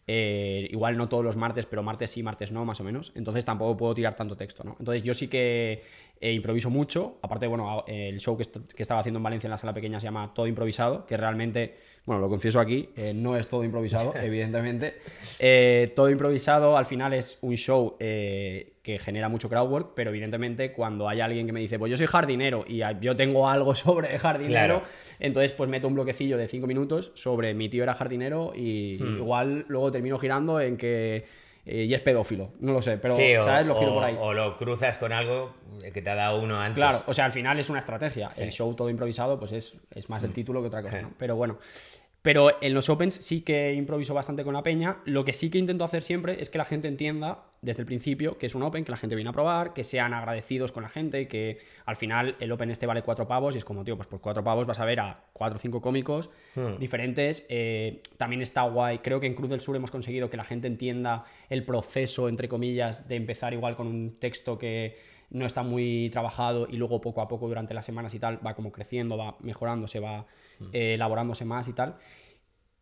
[SPEAKER 2] Eh, igual no todos los martes, pero martes sí, martes no, más o menos. Entonces tampoco puedo tirar tanto texto, ¿no? Entonces yo sí que e improviso mucho. Aparte, bueno, el show que, estaba haciendo en Valencia en la sala pequeña se llama Todo Improvisado, que realmente, bueno, lo confieso aquí, eh, no es todo improvisado, evidentemente. Eh, todo improvisado al final es un show eh, que genera mucho crowdwork, pero evidentemente cuando hay alguien que me dice, pues yo soy jardinero y yo tengo algo sobre jardinero, entonces pues meto un bloquecillo de cinco minutos sobre mi tío era jardinero y hmm. igual luego termino girando en que eh, y es pedófilo. No lo sé, pero ¿sabes? lo giro por ahí.
[SPEAKER 1] O lo cruzas con algo que te ha dado uno antes. Claro,
[SPEAKER 2] o sea, al final es una estrategia. El show todo improvisado, pues es, es más el mm. título que otra cosa, Pero bueno. Pero en los Opens sí que improviso bastante con la peña. Lo que sí que intento hacer siempre es que la gente entienda desde el principio que es un open, que la gente viene a probar, que sean agradecidos con la gente, que al final el open este vale cuatro pavos y es como, tío, pues por cuatro pavos vas a ver a cuatro o cinco cómicos hmm. diferentes. Eh, también está guay, creo que en Cruz del Sur hemos conseguido que la gente entienda el proceso, entre comillas, de empezar igual con un texto que no está muy trabajado y luego poco a poco durante las semanas y tal va como creciendo, va mejorándose, va hmm. eh, elaborándose más y tal.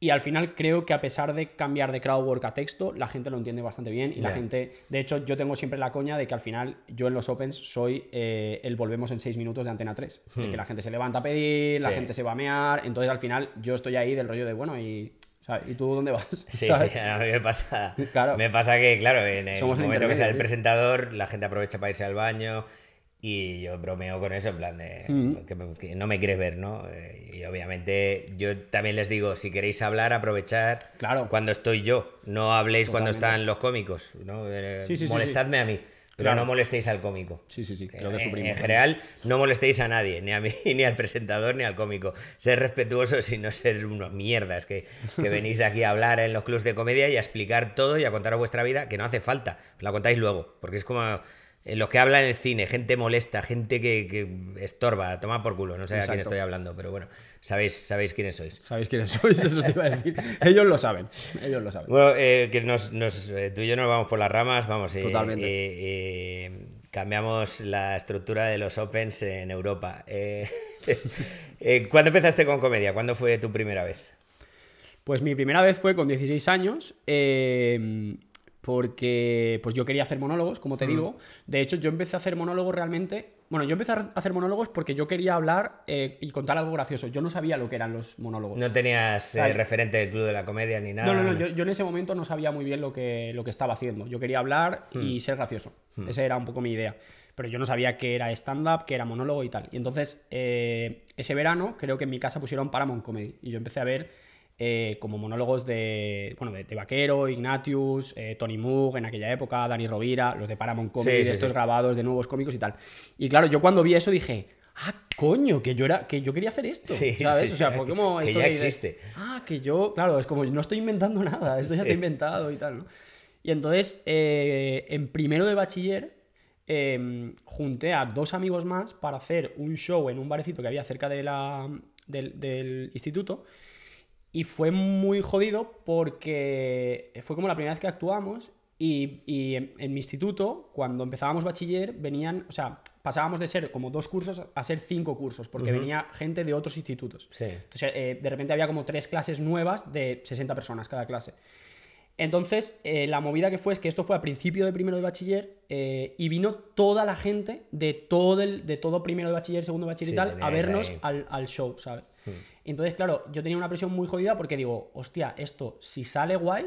[SPEAKER 2] Y al final creo que a pesar de cambiar de crowdwork a texto, la gente lo entiende bastante bien y la gente, de hecho, yo tengo siempre la coña de que al final yo en los Opens soy eh, el volvemos en seis minutos de Antena 3, que hmm. la gente se levanta a pedir, la gente se va a mear, entonces al final yo estoy ahí del rollo de, bueno, y tú dónde vas? Sí, sí, a mí me pasa. Me pasa que, claro, en el momento que sea el presentador, la
[SPEAKER 1] gente aprovecha para irse al baño, y yo bromeo con eso, en plan de. Mm. Que, no me quieres ver, ¿no? Eh, y obviamente yo también les digo, si queréis hablar, aprovechar cuando estoy yo. No habléis cuando están los cómicos, ¿no? Eh, molestadme a mí. Pero no molestéis al cómico. Sí, sí, sí. Eh, en, general, no molestéis a nadie, ni a mí, ni al presentador, ni al cómico. Ser respetuosos y no ser unos mierdas que, que venís aquí a hablar en los clubs de comedia y a explicar todo y a contar vuestra vida, que no hace falta. La contáis luego, porque es como eh, los que hablan en el cine, gente molesta, gente que, estorba, toma por culo, no sé a quién estoy hablando, pero bueno, sabéis, sabéis quiénes sois.
[SPEAKER 2] Sabéis quiénes sois, eso te iba a decir. Ellos lo saben, ellos lo saben.
[SPEAKER 1] Bueno, eh, nos, eh, tú y yo nos vamos por las ramas, vamos. Totalmente. cambiamos la estructura de los Opens en Europa.
[SPEAKER 2] ¿Cuándo empezaste con comedia? ¿Cuándo fue tu primera vez? Pues mi primera vez fue con 16 años porque pues yo quería hacer monólogos, como te digo. De hecho, yo empecé a hacer monólogos realmente. Bueno, yo empecé a hacer monólogos porque yo quería hablar eh, y contar algo gracioso. Yo no sabía lo que eran los monólogos. No
[SPEAKER 1] tenías eh, referente del Club de la Comedia ni nada. No, no, no.
[SPEAKER 2] Yo, en ese momento no sabía muy bien lo que, lo que estaba haciendo. Yo quería hablar hmm. y ser gracioso. Hmm. Esa era un poco mi idea. Pero yo no sabía qué era stand-up, qué era monólogo y tal. Y entonces, eh, ese verano, creo que en mi casa pusieron Paramount Comedy. Y yo empecé a ver eh, como monólogos de, bueno, de, de Vaquero, Ignatius, eh, Tony Moog en aquella época, Dani Rovira, los de Paramount Comics, estos grabados de nuevos cómicos y tal. Y claro, yo cuando vi eso dije, ah, coño, que yo era, que yo quería hacer esto. ¿sabes? o sea, fue como esto que existe. ah, que yo, claro, es como no estoy inventando nada, esto ya ya está inventado y tal, ¿no? Y entonces, eh, en primero de bachiller, em, junté a dos amigos más para hacer un show en un barecito que había cerca de la, del instituto. Y fue muy jodido porque fue como la primera vez que actuamos y, y en, mi instituto, cuando empezábamos bachiller, venían, o sea, pasábamos de ser como dos cursos a ser cinco cursos, porque venía gente de otros institutos. Entonces, eh, de repente había como tres clases nuevas de 60 personas cada clase. Entonces, eh, la movida que fue es que esto fue a principio de primero de bachiller eh, y vino toda la gente de todo, el, de todo primero de bachiller, segundo de bachiller y tal a vernos al, al, show, ¿sabes? Entonces, claro, yo tenía una presión muy jodida porque digo, hostia, esto si sale guay.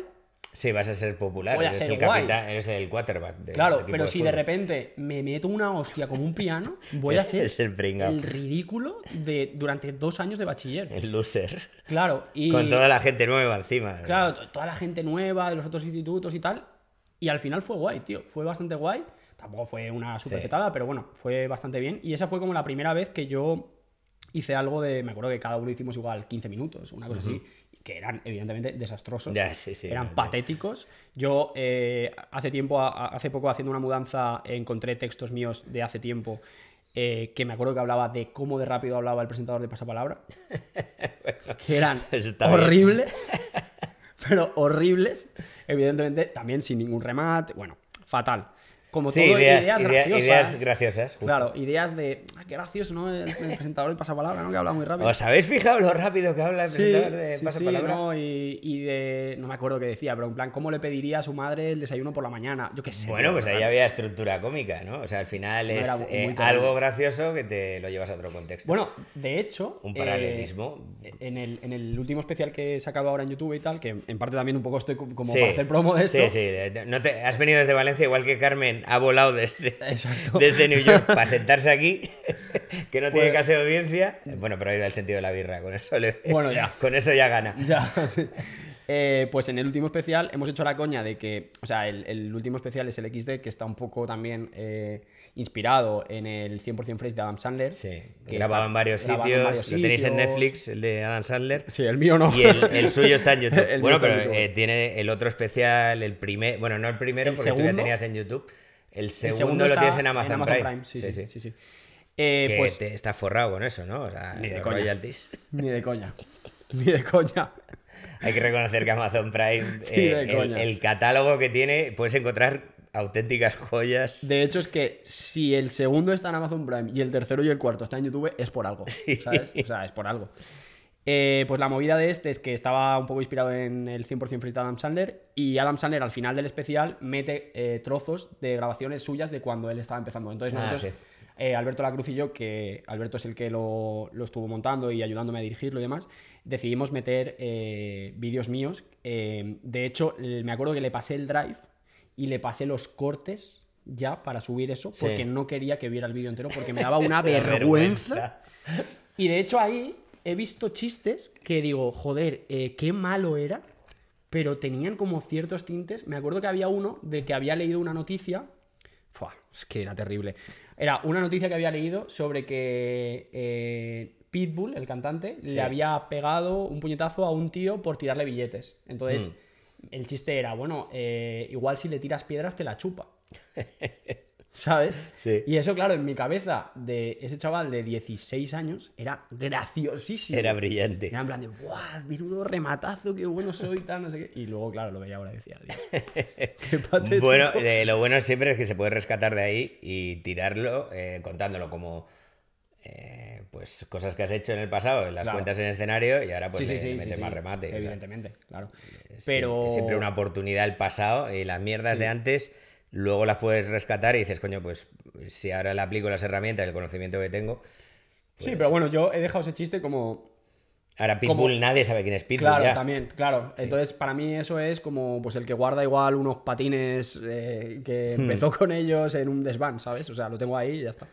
[SPEAKER 1] Sí, vas a ser popular, voy a eres, ser el guay. Capitán, eres el quarterback. Del claro, pero si de repente
[SPEAKER 2] me meto una hostia como un piano, voy a ser el, ridículo de durante dos años de bachiller. El loser. Claro, y. Con toda la
[SPEAKER 1] gente nueva encima. Claro,
[SPEAKER 2] toda la gente nueva de los otros institutos y tal. Y al final fue guay, tío. Fue bastante guay. Tampoco fue una superpetada, pero bueno, fue bastante bien. Y esa fue como la primera vez que yo hice algo de, me acuerdo que cada uno hicimos igual 15 minutos, una cosa así, que eran evidentemente desastrosos, eran patéticos. Yo eh, hace tiempo, hace poco haciendo una mudanza, encontré textos míos de hace tiempo eh, que me acuerdo que hablaba de cómo de rápido hablaba el presentador de Pasapalabra, que eran horribles, pero horribles, evidentemente también sin ningún remate, bueno, fatal. Como todo, ideas, graciosas. Claro, ideas de gracioso, ¿no? El, presentador de Pasapalabra, ¿no? Que habla muy rápido. ¿Os habéis fijado lo rápido que habla el presentador de sí, Pasapalabra? Y, de... No me acuerdo qué decía, pero en plan, ¿cómo le pediría a su madre el desayuno por la mañana? Yo qué sé. Bueno, pues ahí
[SPEAKER 1] había estructura cómica,
[SPEAKER 2] ¿no? O sea, al final es eh, algo
[SPEAKER 1] gracioso que te lo llevas a otro contexto. Bueno,
[SPEAKER 2] de hecho... Un eh, paralelismo. en, el, último especial que he sacado ahora en YouTube y tal, que en parte también un poco estoy como para hacer promo de esto. Sí,
[SPEAKER 1] sí. No te, has venido desde Valencia, igual que Carmen ha volado desde, desde New York para sentarse aquí. que no tiene pues- casi audiencia. Bueno, pero
[SPEAKER 2] ahí ido el sentido de la birra, con eso, bueno, ya. Con eso ya gana. Eh, pues en el último especial hemos hecho la coña de que, o sea, el, último especial es el XD, que está un poco también eh, inspirado en el 100% Fresh de Adam Sandler. Sí, que grababa en varios sitios. lo tenéis en Netflix,
[SPEAKER 1] el de Adam Sandler. Sí, el mío no. Y el, suyo está en YouTube. bueno, pero eh, tiene el otro especial, el primer. Bueno, no el primero, porque tú ya tenías en YouTube. El segundo, lo tienes en Amazon, Prime. sí. sí, sí. Eh, pues, está forrado con eso, ¿no? ni, de coña.
[SPEAKER 2] ni de coña. Ni de
[SPEAKER 1] coña. Hay que reconocer que Amazon Prime, eh, el, catálogo que tiene, puedes encontrar auténticas joyas.
[SPEAKER 2] De hecho, es que si el segundo está en Amazon Prime y el tercero y el cuarto está en YouTube, es por algo. ¿Sabes? O sea, es por algo. Eh, pues la movida de este es que estaba un poco inspirado en el 100% frito de Adam Sandler y Adam Sandler al final del especial mete trozos de grabaciones suyas de cuando él estaba empezando. Entonces ah, nosotros eh, Alberto Cruz y yo, que Alberto es el que lo, estuvo montando y ayudándome a dirigirlo y demás, decidimos meter eh, vídeos míos. Eh, de hecho, me acuerdo que le pasé el drive y le pasé los cortes ya para subir eso, porque no quería que viera el vídeo entero, porque me daba una vergüenza. Y de hecho ahí he visto chistes que digo, joder, qué malo era pero tenían como ciertos tintes. Me acuerdo que había uno de que había leído una noticia. Fuah, es que era terrible. Era una noticia que había leído sobre que eh, Pitbull, el cantante, le había pegado un puñetazo a un tío por tirarle billetes. Entonces, hmm. el chiste era, bueno, eh, igual si le tiras piedras te la chupa. ¿sabes? Sí. Y eso, claro, en mi cabeza de ese chaval de 16 años era graciosísimo. Era brillante. Era en plan de, ¡guau! mirudo rematazo, qué bueno soy, tal, no sé qué. Y luego, claro, lo veía ahora y decía, qué patético. Bueno, eh, lo
[SPEAKER 1] bueno siempre es que se puede rescatar de ahí y tirarlo eh, contándolo como. Eh, pues cosas que has hecho en el pasado, las cuentas en escenario y ahora pues más remate.
[SPEAKER 2] Evidentemente, claro. Pero... Siempre, siempre una
[SPEAKER 1] oportunidad el pasado y las mierdas de antes luego las puedes rescatar y dices, coño, pues si ahora le aplico las herramientas, el conocimiento que tengo. Sí, pues pero bueno,
[SPEAKER 2] yo he dejado ese chiste como.
[SPEAKER 1] Ahora Pitbull nadie sabe quién es Pitbull. Claro, también,
[SPEAKER 2] claro. Entonces, para mí eso es como pues el que guarda igual unos patines eh, que hmm. empezó con ellos en un desván, ¿sabes? O sea, lo tengo ahí y ya está.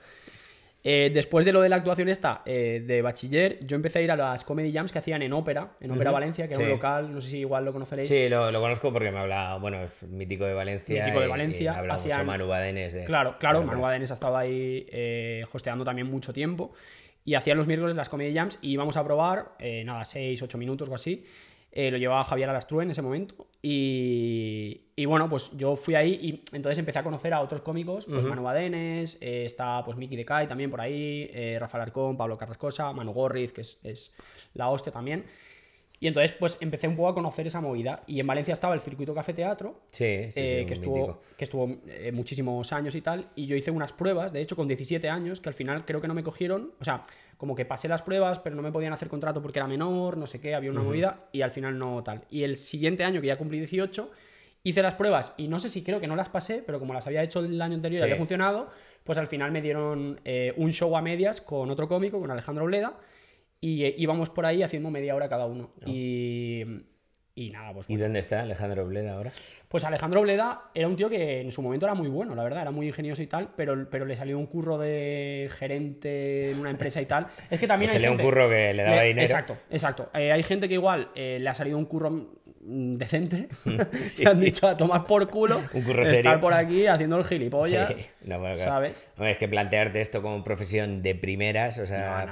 [SPEAKER 2] Eh, después de lo de la actuación esta eh, de bachiller, yo empecé a ir a las comedy jams que hacían en Ópera, en Ópera Valencia, que es un local, no sé si igual lo conoceréis. Sí, lo,
[SPEAKER 1] conozco porque me habla, bueno, es mítico de Valencia. Mítico de Valencia. Y, habla mucho Manu Badenes. Claro, claro, Manu
[SPEAKER 2] Badenes ha estado ahí eh, hosteando también mucho tiempo. Y hacían los miércoles las comedy jams y íbamos a probar, nada, 6, 8 minutos o así. Eh, lo llevaba Javier Alastrue en ese momento. Y, bueno, pues yo fui ahí y entonces empecé a conocer a otros cómicos, pues Manu Badenes, eh, está pues Miki Decay también por ahí, eh, Rafael Arcón, Pablo Carrascosa, Manu Gorriz, que es, es la hostia también. Y entonces, pues empecé un poco a conocer esa movida. Y en Valencia estaba el circuito Café Teatro,
[SPEAKER 1] eh, que, estuvo,
[SPEAKER 2] que, eh, estuvo, muchísimos años y tal. Y yo hice unas pruebas, de hecho, con 17 años, que al final creo que no me cogieron. O sea, como que pasé las pruebas, pero no me podían hacer contrato porque era menor, no sé qué, había una movida, y al final no tal. Y el siguiente año, que ya cumplí 18, hice las pruebas y no sé si creo que no las pasé, pero como las había hecho el año anterior y había funcionado, pues al final me dieron eh, un show a medias con otro cómico, con Alejandro Obleda y eh, íbamos por ahí haciendo media hora cada uno. Ah. Y. Y nada,
[SPEAKER 1] pues. ¿Y dónde está Alejandro Obleda ahora?
[SPEAKER 2] Pues Alejandro Obleda era un tío que en su momento era muy bueno, la verdad, era muy ingenioso y tal, pero, pero le salió un curro de gerente en una empresa y tal. Es que también. Le salió un curro que le daba dinero. Exacto, exacto. Eh, hay gente que igual eh, le ha salido un curro Mm, decente han dicho a tomar por culo estar por aquí haciendo el gilipollas ¿sabes?
[SPEAKER 1] No, es que plantearte esto como profesión de primeras o sea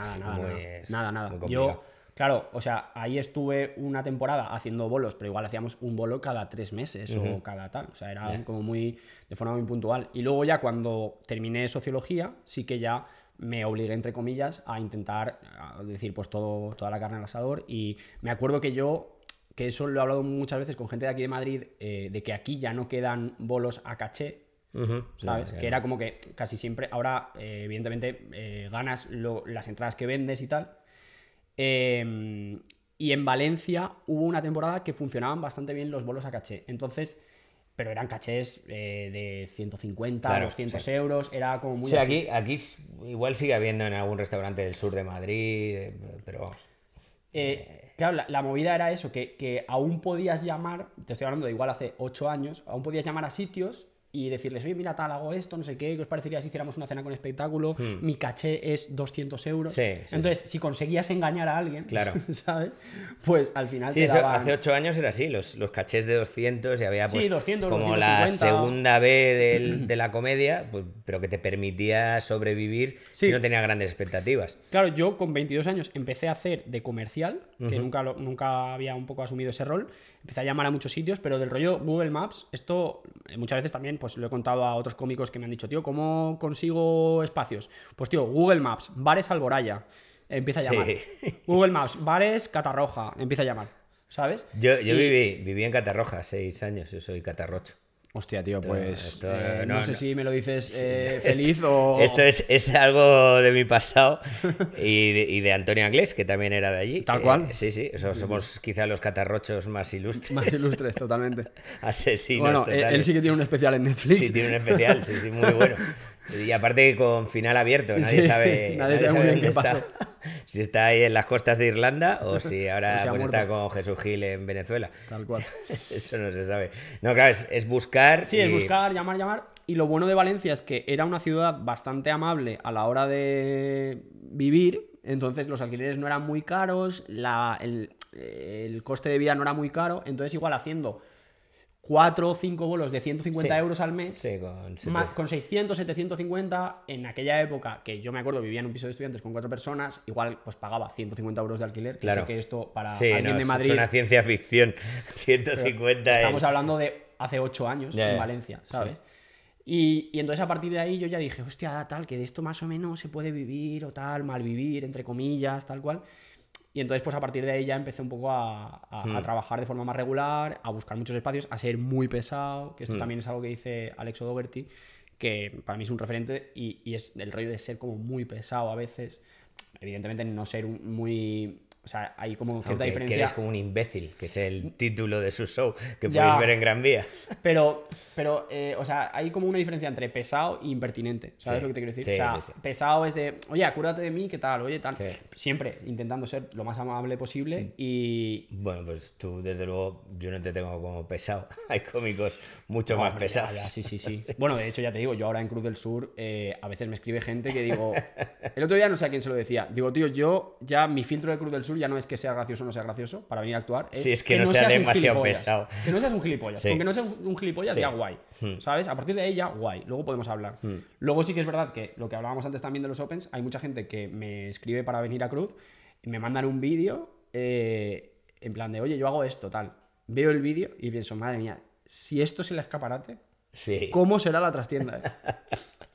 [SPEAKER 1] nada, nada,
[SPEAKER 2] yo claro o sea ahí estuve una temporada haciendo bolos pero igual hacíamos un bolo cada tres meses o cada tal o sea era como muy de forma muy puntual y luego ya cuando terminé sociología sí que ya me obligué, entre comillas, a intentar decir pues todo, toda la carne al asador. Y me acuerdo que yo que eso lo he hablado muchas veces con gente de aquí de Madrid, eh, de que aquí ya no quedan bolos a caché,
[SPEAKER 1] que era
[SPEAKER 2] como que casi siempre, ahora eh, evidentemente eh, ganas las entradas que vendes y tal. Em, y en Valencia hubo una temporada que funcionaban bastante bien los bolos a caché. Entonces, pero eran cachés de 150, 200 euros, era como muy... Sí, aquí,
[SPEAKER 1] aquí igual sigue habiendo en algún restaurante del sur de Madrid,
[SPEAKER 2] pero vamos claro, la, movida era eso, que, que, aún podías llamar, te estoy hablando de igual hace 8 años, aún podías llamar a sitios y decirles, oye, mira, tal, hago esto, no sé qué, ¿qué os parecería si hiciéramos una cena con espectáculo? Hmm. Mi caché es 200 euros. Entonces, si conseguías engañar a alguien, claro. ¿sabes? Pues al final... Sí, hace
[SPEAKER 1] 8 años era así, los, los cachés de 200 y había pues como la segunda B del, de la comedia, pues, pero que te permitía sobrevivir si no tenías grandes expectativas.
[SPEAKER 2] Claro, yo con 22 años empecé a hacer de comercial, que nunca, nunca había un poco asumido ese rol, empecé a llamar a muchos sitios, pero del rollo Google Maps, esto eh, muchas veces también pues lo he contado a otros cómicos que me han dicho, tío, ¿cómo consigo espacios? Pues tío, Google Maps, bares Alboraya, empieza a llamar. Google Maps, bares Catarroja, empieza a llamar. ¿Sabes? Yo, viví,
[SPEAKER 1] viví en Catarroja seis años, yo soy catarrocho. Hostia, tío, pues eh, eh, no, sé si
[SPEAKER 2] me lo dices eh, feliz o... Esto
[SPEAKER 1] es, algo de mi pasado y de, Antonio Anglés, que también era de allí. Tal cual. Sí, sí, somos quizá los catarrochos más ilustres. Más ilustres, totalmente. Asesinos Bueno, él sí
[SPEAKER 2] que tiene un especial en Netflix. Sí, tiene un especial, sí, sí, muy bueno.
[SPEAKER 1] Y aparte con final abierto, nadie sabe, Si está ahí en las costas de Irlanda o si ahora pues está con Jesús Gil en Venezuela. Tal cual. Eso no se sabe. No, claro, es, buscar. Sí, es buscar,
[SPEAKER 2] llamar, llamar. Y lo bueno de Valencia es que era una ciudad bastante amable a la hora de vivir. Entonces los alquileres no eran muy caros, la, el, el coste de vida no era muy caro. Entonces, igual haciendo cuatro o cinco bolos de 150 euros al mes, con, 600, 750, en aquella época, que yo me acuerdo vivía en un piso de estudiantes con cuatro personas, igual pues pagaba 150 euros de alquiler, claro. que que esto para alguien de Madrid... es una ciencia
[SPEAKER 1] ficción, 150 euros... Estamos
[SPEAKER 2] hablando de hace ocho años en Valencia, ¿sabes? Y, y, entonces a partir de ahí yo ya dije, hostia, tal, que de esto más o menos se puede vivir o tal, mal vivir, entre comillas, tal cual. Y entonces, pues a partir de ahí ya empecé un poco a, hmm. trabajar de forma más regular, a buscar muchos espacios, a ser muy pesado, que esto hmm. también es algo que dice Alex Odoberti, que para mí es un referente y, es el rollo de ser como muy pesado a veces. Evidentemente no ser muy o sea, hay como cierta diferencia. Que eres
[SPEAKER 1] como un imbécil, que es el mm. título de su show que podéis ver en Gran Vía.
[SPEAKER 2] Pero, pero eh, o sea, hay como una diferencia entre pesado e impertinente. ¿Sabes lo que te quiero decir? o sea, pesado es de, oye, acuérdate de mí, ¿qué tal? Oye, tal. Siempre intentando ser lo más amable
[SPEAKER 1] posible y. Bueno, pues tú, desde luego, yo no te tengo como pesado. hay cómicos mucho más pesado. sí, sí, sí.
[SPEAKER 2] Bueno, de hecho, ya te digo, yo ahora en Cruz del Sur eh, a veces me escribe gente que digo. El otro día no sé a quién se lo decía. Digo, tío, yo ya mi filtro de Cruz del Sur ya no es que sea gracioso o no sea gracioso para venir a actuar. Es sí, es que, no, sea demasiado pesado. Que no seas un gilipollas. no seas un gilipollas, ya guay. Hmm. ¿Sabes? A partir de ahí ya guay. Luego podemos hablar. Hmm. Luego sí que es verdad que lo que hablábamos antes también de los Opens, hay mucha gente que me escribe para venir a Cruz, me mandan un vídeo eh, en plan de, oye, yo hago esto, tal. Veo el vídeo y pienso, madre mía, si esto es el escaparate, ¿cómo será la trastienda?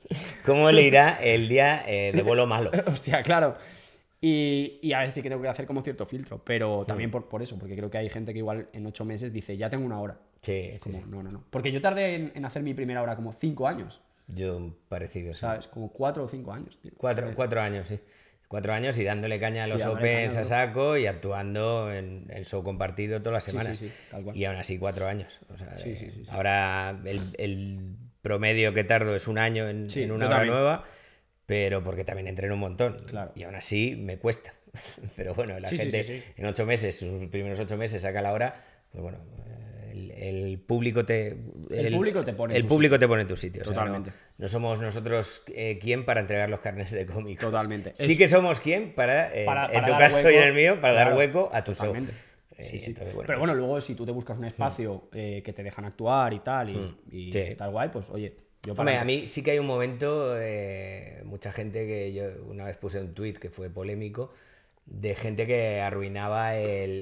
[SPEAKER 2] Eh? ¿Cómo le irá el día eh, de vuelo malo? Hostia, claro. Y, a ver sí que tengo que hacer como cierto filtro, pero hmm. también por, eso, porque creo que hay gente que igual en ocho meses dice, ya tengo una hora. Sí, sí, No, no, no. Porque yo tardé en, hacer mi primera hora como cinco años. Yo parecido, ¿sabes? Como cuatro o cinco años.
[SPEAKER 1] Cuatro, cuatro años, sí cuatro años y dándole caña a los Opens a saco y actuando en el show compartido todas las semanas. Y aún así cuatro años. ahora el, promedio que tardo es un año en, una hora nueva, pero porque también entreno un montón. Y aún así me cuesta. pero bueno, la gente en ocho meses, sus primeros ocho meses saca la hora, pues bueno, el, público te. El, público te pone. El público te pone en tu sitio. Totalmente. no, somos nosotros eh, quien quién para entregar los carnes de cómic Totalmente. Sí que somos quién eh, para, en tu caso y en el mío, para dar hueco a tu show. Eh, Pero bueno,
[SPEAKER 2] pues luego si tú te buscas un espacio que te dejan actuar y tal, y, hmm, tal guay, pues oye. Yo para... a mí
[SPEAKER 1] sí que hay un momento, mucha gente que yo una vez puse un tweet que fue polémico, de gente que arruinaba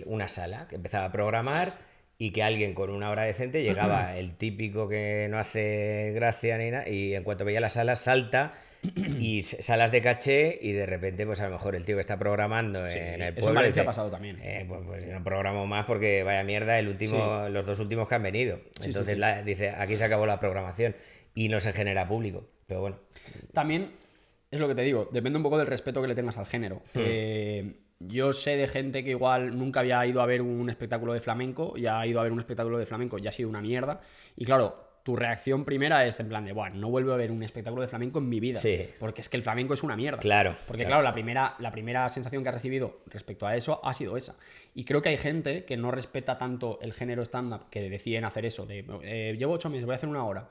[SPEAKER 1] una sala, que empezaba a programar y que alguien con una hora decente llegaba, el típico que no hace gracia ni nada, y en cuanto veía la sala, salta y salas de caché y de repente pues a lo mejor el tío que está programando en el pueblo eso en Valencia ha pasado también eh, pues, pues, no programó más porque vaya mierda el último los dos últimos que han venido entonces dice aquí se acabó la programación y no se genera público pero bueno
[SPEAKER 2] también es lo que te digo depende un poco del respeto que le tengas al género hmm. eh, yo sé de gente que igual nunca había ido a ver un espectáculo de flamenco y ha ido a ver un espectáculo de flamenco y ha sido una mierda. Y claro, tu reacción primera es en plan de, bueno, no vuelvo a ver un espectáculo de flamenco en mi vida. Sí. Porque es que el flamenco es una mierda. Claro. Porque claro, la, primera, la primera sensación que ha recibido respecto a eso ha sido esa. Y creo que hay gente que no respeta tanto el género stand-up que deciden hacer eso, de, eh, llevo ocho meses, voy a hacer una hora.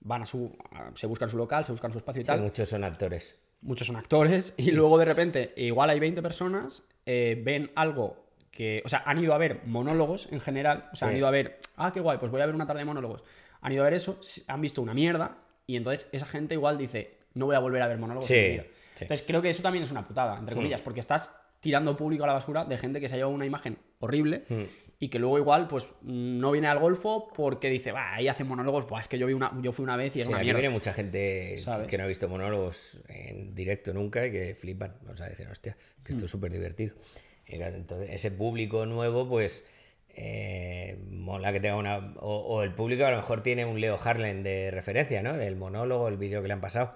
[SPEAKER 2] Van a su, se buscan su local, se buscan su espacio y tal. Muchos son actores muchos son actores, y luego de repente, igual hay 20 personas, eh, ven algo que, o sea, han ido a ver monólogos en general, o sea, han ido a ver, ah, qué guay, pues voy a ver una tarde de monólogos. Han ido a ver eso, han visto una mierda, y entonces esa gente igual dice, no voy a volver a ver monólogos. Entonces creo que eso también es una putada, entre hmm. comillas, porque estás tirando público a la basura de gente que se ha llevado una imagen horrible. Hmm y que luego igual pues no viene al golfo porque dice, va, ahí hacen monólogos, pues es que yo, vi una, yo fui una vez y es una mierda. viene mucha
[SPEAKER 1] gente que no ha visto monólogos en directo nunca y que flipan, vamos a decir, hostia, que esto es hmm. súper divertido. Entonces, ese público nuevo, pues... Eh, que tenga una. O, o, el público a lo mejor tiene un Leo Harlan de referencia, ¿no? Del monólogo, el vídeo que le han pasado.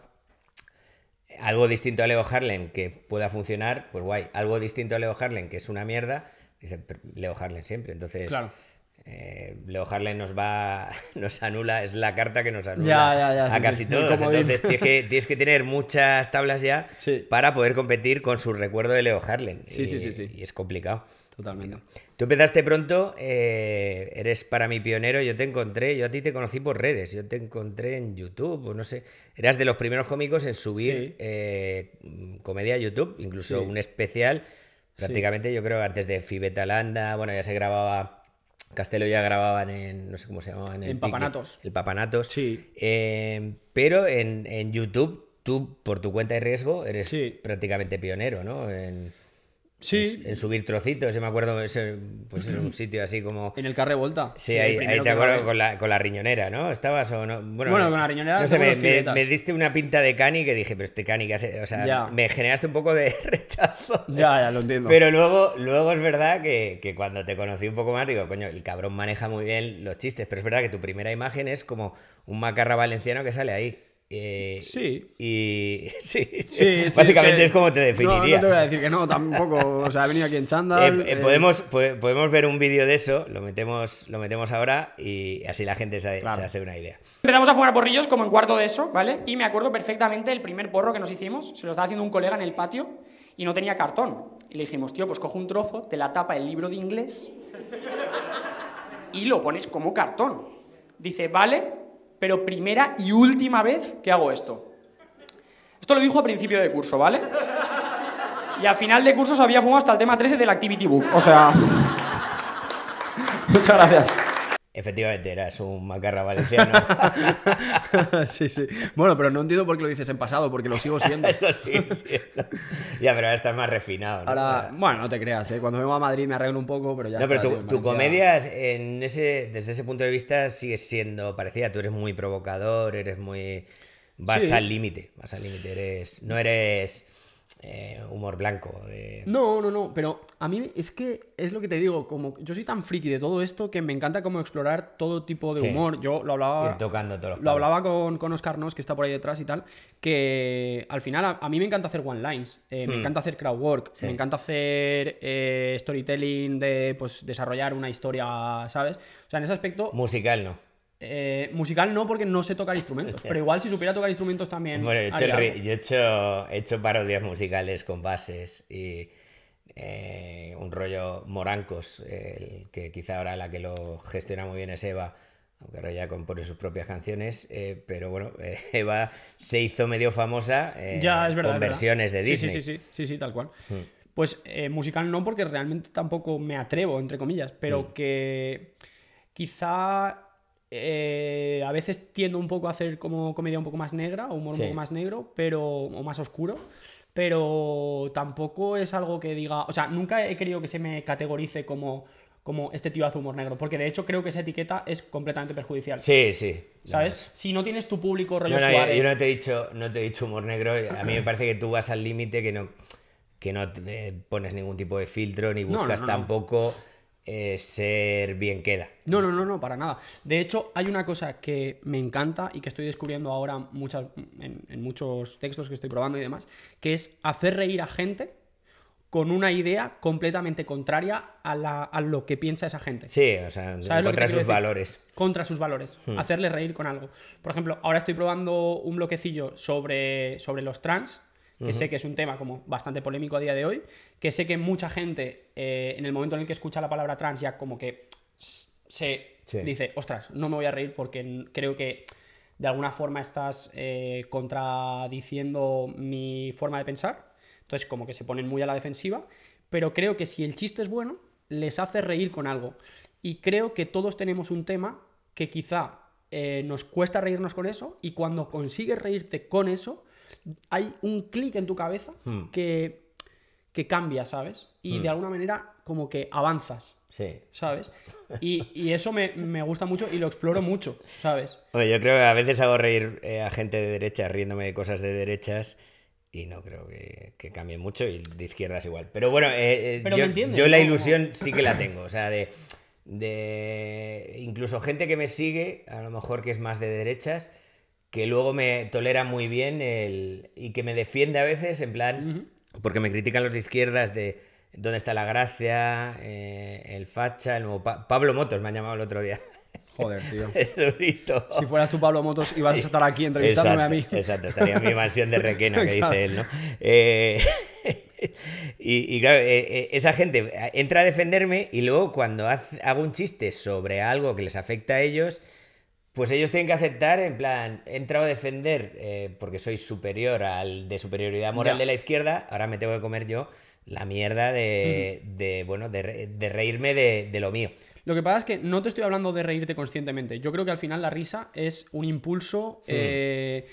[SPEAKER 1] Algo distinto a Leo Harlan que pueda funcionar, pues guay. Algo distinto a Leo Harlan que es una mierda, Leo Harlan siempre. Entonces, eh, Leo Harlan nos va, nos anula, es la carta que nos anula a casi todos. Entonces tienes que, tener muchas tablas ya para poder competir con su recuerdo de Leo Harlan. Sí, sí, sí, Y es complicado. Totalmente. Tú empezaste pronto, eh, eres para mí pionero, yo te encontré, yo a ti te conocí por redes, yo te encontré en YouTube, o no sé, eras de los primeros cómicos en subir eh, comedia a YouTube, incluso un especial Prácticamente yo creo antes de Fibetalanda, bueno, ya se grababa... Castelo ya grababan en, no sé cómo se llamaban. En, el Papanatos. El Papanatos. Sí. Em, pero en, YouTube, tú por tu cuenta de riesgo eres prácticamente pionero, ¿no? En... Sí. En, subir trocitos, yo me acuerdo, pues es un sitio así como...
[SPEAKER 2] En el carré vuelta. Sí, ahí, te acuerdo
[SPEAKER 1] con la, con la, riñonera, ¿no? Estabas o no... Bueno, con la riñonera... me, diste una pinta de cani que dije, pero este cani que hace... O sea, me generaste un poco de rechazo. Ya, ya, lo entiendo. Pero luego, luego es verdad que, que cuando te conocí un poco más, digo, coño, el cabrón maneja muy bien los chistes, pero es verdad que tu primera imagen es como un macarra valenciano que sale ahí. Eh, sí. Y, sí. Básicamente es, como te definiría. No, no, te
[SPEAKER 2] voy a decir que no, tampoco. O sea, he venido aquí en Chanda eh, eh, podemos,
[SPEAKER 1] podemos ver un vídeo de eso, lo metemos, lo metemos ahora y así la gente se, hace una idea.
[SPEAKER 2] Empezamos a fumar porrillos como en cuarto de eso, ¿vale? Y me acuerdo perfectamente el primer porro que nos hicimos. Se lo estaba haciendo un colega en el patio y no tenía cartón. Y le dijimos, tío, pues cojo un trozo, te la tapa el libro de inglés y lo pones como cartón. Dice, vale, pero primera y última vez que hago esto. Esto lo dijo a principio de curso, ¿vale? Y a final de curso se había fumado hasta el tema 13 del Activity Book. O sea... Muchas gracias. Efectivamente, eras un macarra valenciano. sí, sí. Bueno, pero no entiendo por qué lo dices en pasado, porque lo sigo siendo. lo sigo Ya, pero ahora estás más refinado. ¿no? Ahora, bueno, no te creas, ¿eh? cuando vengo a Madrid me arreglo un poco, pero ya. No, pero tu, comedia,
[SPEAKER 1] en ese, desde ese punto de vista, sigue siendo parecida. Tú eres muy provocador, eres muy. Vas al límite, vas al límite. Eres, no eres eh, humor blanco.
[SPEAKER 2] No, no, no, pero a mí es que es lo que te digo, como yo soy tan friki de todo esto que me encanta como explorar todo tipo de humor. Yo lo hablaba... tocando todos los Lo hablaba con, con, Oscar Nos, que está por ahí detrás y tal, que al final a, mí me encanta hacer one-lines, eh, me hmm. encanta hacer crowd work, me encanta hacer eh, storytelling de pues desarrollar una historia, ¿sabes? O sea, en ese aspecto...
[SPEAKER 1] Musical no.
[SPEAKER 2] Eh, musical no, porque no sé tocar instrumentos, pero igual si supiera tocar instrumentos también. Bueno, yo, he
[SPEAKER 1] hecho, he, hecho, parodias musicales con bases y eh, un rollo morancos, que quizá ahora la que lo gestiona muy bien es Eva, aunque ahora ya compone sus propias canciones, eh, pero bueno, Eva se hizo medio famosa con versiones de Disney. Sí, sí,
[SPEAKER 2] sí, sí, sí, sí tal cual. Hmm. Pues musical no, porque realmente tampoco me atrevo, entre comillas, pero hmm. que quizá eh, a veces tiendo un poco a hacer como comedia un poco más negra, o humor un poco más negro, pero, o más oscuro. Pero tampoco es algo que diga. O sea, nunca he querido que se me categorice como como este tío hace humor negro. Porque de hecho creo que esa etiqueta es completamente perjudicial. Sí, sí. ¿Sabes? si no tienes tu público rollo Yo no
[SPEAKER 1] te, he dicho, no te he dicho humor negro. A mí me parece que tú vas al límite que no, que no pones ningún tipo de filtro ni buscas tampoco eh, ser bien queda.
[SPEAKER 2] No, no, no, no, para nada. De hecho, hay una cosa que me encanta y que estoy descubriendo ahora en, muchos textos que estoy probando y demás, que es hacer reír a gente con una idea completamente contraria a, lo que piensa esa gente. Sí, o sea, contra sus valores. Contra sus valores. hacerles hmm. Hacerle reír con algo. Por ejemplo, ahora estoy probando un bloquecillo sobre, sobre los trans que sé que es un tema como bastante polémico a día de hoy, que sé que mucha gente eh, en el momento en el que escucha la palabra trans ya como que se dice, ostras, no me voy a reír porque creo que de alguna forma estás eh, contradiciendo mi forma de pensar. Entonces como que se ponen muy a la defensiva, pero creo que si el chiste es bueno, les hace reír con algo. Y creo que todos tenemos un tema que quizá eh, nos cuesta reírnos con eso y cuando consigues reírte con eso, hay un clic en tu cabeza hmm. que, cambia, ¿sabes? Y hmm. de alguna manera como que avanzas. Sí. ¿Sabes? Y, eso me, gusta mucho y lo exploro mucho, ¿sabes?
[SPEAKER 1] yo creo que a veces hago reír eh, a gente de derecha riéndome de cosas de derechas y no creo que, cambie mucho y de izquierdas igual. Pero bueno, eh, eh, yo, la ilusión sí que la tengo, o sea, de, de incluso gente que me sigue, a lo mejor que es más de derechas, que luego me tolera muy bien el, y que me defiende a veces, en plan, porque me critican los de izquierdas de dónde está la gracia, eh, el facha, el nuevo Pablo Motos me han llamado el otro día. Joder, tío.
[SPEAKER 2] si fueras tú Pablo Motos, ibas a estar aquí entrevistándome a mí. Exacto, estaría mi mansión de Requena, que dice él, ¿no?
[SPEAKER 1] Eh, y, y, claro, eh, eh, esa gente entra a defenderme y luego cuando hago un chiste sobre algo que les afecta a ellos, pues ellos tienen que aceptar, en plan, he entrado a defender eh, porque soy superior al de superioridad moral de la izquierda, ahora me tengo que comer yo la mierda de,
[SPEAKER 2] de bueno, de, reírme de, lo mío. Lo que pasa es que no te estoy hablando de reírte conscientemente. Yo creo que al final la risa es un impulso. Hmm. Eh,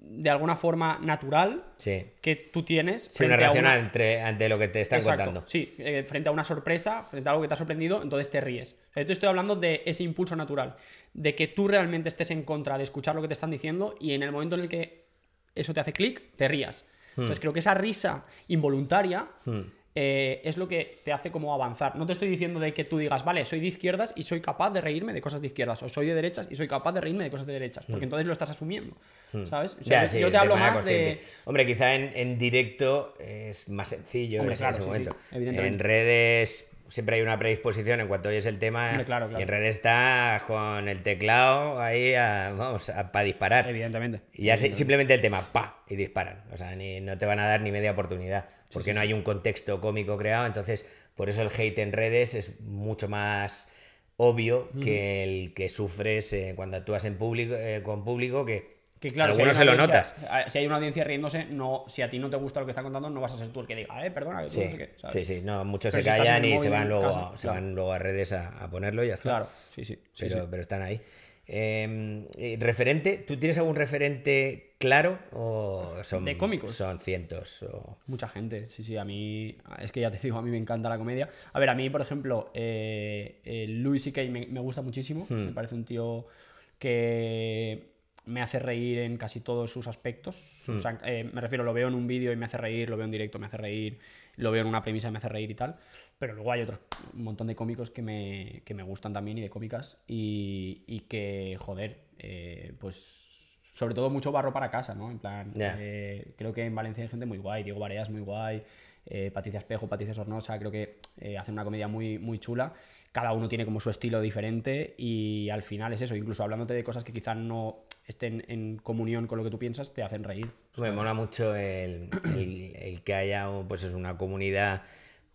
[SPEAKER 2] de alguna forma natural que tú tienes. Sí, una relación Entre, ante lo que te están contando. Sí, eh, frente a una sorpresa, frente a algo que te ha sorprendido, entonces te ríes. yo estoy hablando de ese impulso natural, de que tú realmente estés en contra de escuchar lo que te están diciendo y en el momento en el que eso te hace clic, te rías. Hmm. Entonces creo que esa risa involuntaria hmm. Eh, es lo que te hace como avanzar. No te estoy diciendo de que tú digas, vale, soy de izquierdas y soy capaz de reírme de cosas de izquierdas, o soy de derechas y soy capaz de reírme de cosas de derechas, porque hmm. entonces lo estás asumiendo, hmm. ¿sabes? yo te hablo más de...
[SPEAKER 1] Hombre, quizá en, directo es más sencillo en ese momento. en redes siempre hay una predisposición en cuanto oyes el tema. en redes estás con el teclado ahí, a, vamos, para disparar. Evidentemente. Y ya simplemente el tema, pa, y disparan. O sea, no te van a dar ni media oportunidad, porque no hay un contexto cómico creado. Entonces, por eso el hate en redes es mucho más obvio que el que sufres eh, cuando actúas en público, eh, con público, que claro, Algunos se lo notas.
[SPEAKER 2] Si hay una audiencia riéndose, no, si a ti no te gusta lo que está contando, no vas a ser tú el que diga, eh, perdona, sí, Sí, no,
[SPEAKER 1] muchos se callan y se van luego, a, van a redes a, ponerlo y ya está. Claro, sí, sí. Pero, pero están ahí. Em, eh, referente, ¿tú tienes algún referente claro o son de cómicos? Son cientos. O...
[SPEAKER 2] Mucha gente, sí, sí. A mí es que ya te digo, a mí me encanta la comedia. A ver, a mí por ejemplo, eh, eh, Louis Me, gusta muchísimo. Hmm. Me parece un tío que me hace reír en casi todos sus aspectos. Hmm. Eh, me refiero, lo veo en un vídeo y me hace reír, lo veo en directo, me hace reír, lo veo en una premisa y me hace reír y tal. Pero luego hay otro montón de cómicos que me, gustan también y de cómicas y, que, joder, eh, pues sobre todo mucho barro para casa, ¿no? En plan, eh, creo que en Valencia hay gente muy guay, Diego Barea es muy guay, Patricia Espejo, Patricia Sornosa, creo que hacen una comedia muy, muy chula cada uno tiene como su estilo diferente y al final es eso, incluso hablándote de cosas que quizás no estén en comunión con lo que tú piensas, te hacen reír. Pues me
[SPEAKER 1] mola mucho el, que haya pues es una comunidad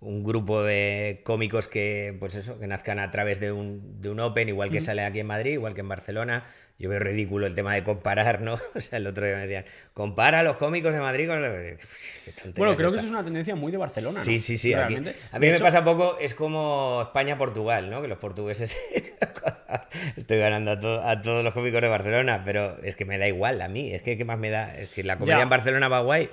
[SPEAKER 1] un grupo de cómicos que, pues eso, que nazcan a través de un, de un Open, igual que sale aquí en Madrid, igual que en Barcelona. Yo veo ridículo el tema de comparar, ¿no? O sea, el otro día me decían, compara a los cómicos de Madrid con Bueno, creo que eso es
[SPEAKER 2] una tendencia muy de Barcelona, Sí, sí, sí. a mí me pasa
[SPEAKER 1] poco, es como España-Portugal, ¿no? Que los portugueses... Estoy ganando a, a, todos los cómicos de Barcelona, pero es que me da igual a mí. Es que, ¿qué más me da? Es que la comedia en Barcelona va guay,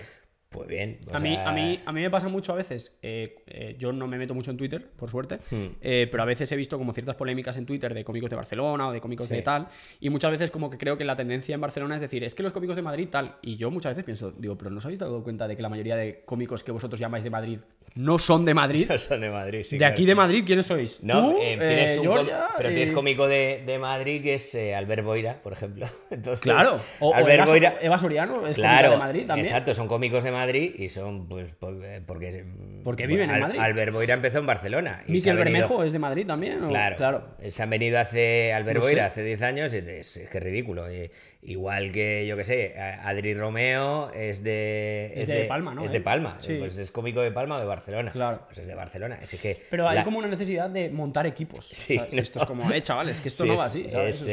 [SPEAKER 1] pues bien. a, mí, a,
[SPEAKER 2] mí, me pasa mucho a veces. Eh, eh, yo no me meto mucho en Twitter, por suerte. Hmm. Eh, pero a veces he visto como ciertas polémicas en Twitter de cómicos de Barcelona o de cómicos de tal. Y muchas veces, como que creo que la tendencia en Barcelona es decir, es que los cómicos de Madrid tal. Y yo muchas veces pienso, digo, pero ¿no os habéis dado cuenta de que la mayoría de cómicos que vosotros llamáis de Madrid no son de Madrid? son de Madrid, sí. De aquí de Madrid, ¿quiénes sois? No, tienes un pero tienes
[SPEAKER 1] cómico de, Madrid que es Albert Boira, por ejemplo. claro. O, Albert Eva, Soriano es claro, de Madrid también. Exacto, son cómicos de Madrid Madrid y son, pues, eh, porque... Mm, porque viven en Madrid. Albert empezó en Barcelona. Y Bermejo
[SPEAKER 2] es de Madrid también. Claro,
[SPEAKER 1] claro. Se han venido hace, Albert Boira hace 10 años y es, que es ridículo. Eh, igual que, yo que sé, Adri Romeo es de... Es, de, Palma, ¿no? Es de eh, Palma. Pues es cómico de Palma o de Barcelona. Claro. Pues es de Barcelona. que Pero hay como
[SPEAKER 2] una necesidad de montar equipos. Sí. Esto es como, eh, chavales, que esto no va así. Es,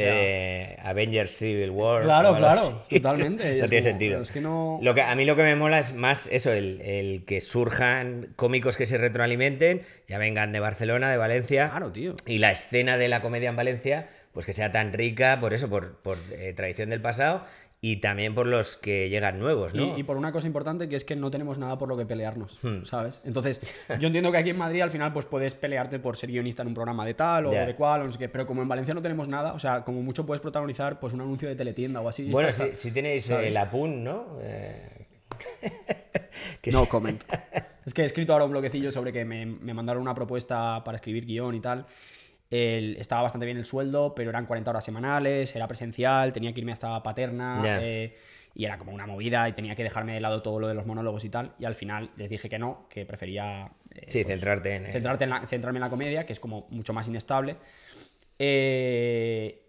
[SPEAKER 1] Avengers Civil War. Claro, claro, totalmente. no tiene sentido. Lo que, a mí lo que me mola es más eso, el, que surjan cómicos que se retroalimenten, ya vengan de Barcelona, de Valencia. Claro, tío. Y la escena de la comedia en Valencia, pues que sea tan rica, por eso, por, por eh, tradición del pasado y también por los que llegan nuevos, ¿no? Y,
[SPEAKER 2] por una cosa importante que es que no tenemos nada por lo que pelearnos, hmm. ¿sabes? Entonces, yo entiendo que aquí en Madrid al final pues puedes pelearte por ser guionista en un programa de tal o de cual, o no sé qué, pero como en Valencia no tenemos nada, o sea, como mucho puedes protagonizar pues un anuncio de teletienda o así. Bueno, si, si, tenéis eh, el Apun, ¿no? Eh, no comento. es que he escrito ahora un bloquecillo sobre que me, mandaron una propuesta para escribir guión y tal. El, estaba bastante bien el sueldo, pero eran 40 horas semanales, era presencial, tenía que irme hasta paterna. Eh, y era como una movida y tenía que dejarme de lado todo lo de los monólogos y tal. Y al final les dije que no, que prefería. Eh, pues, centrarte en. centrarme en la comedia, que es como mucho más inestable. Eh,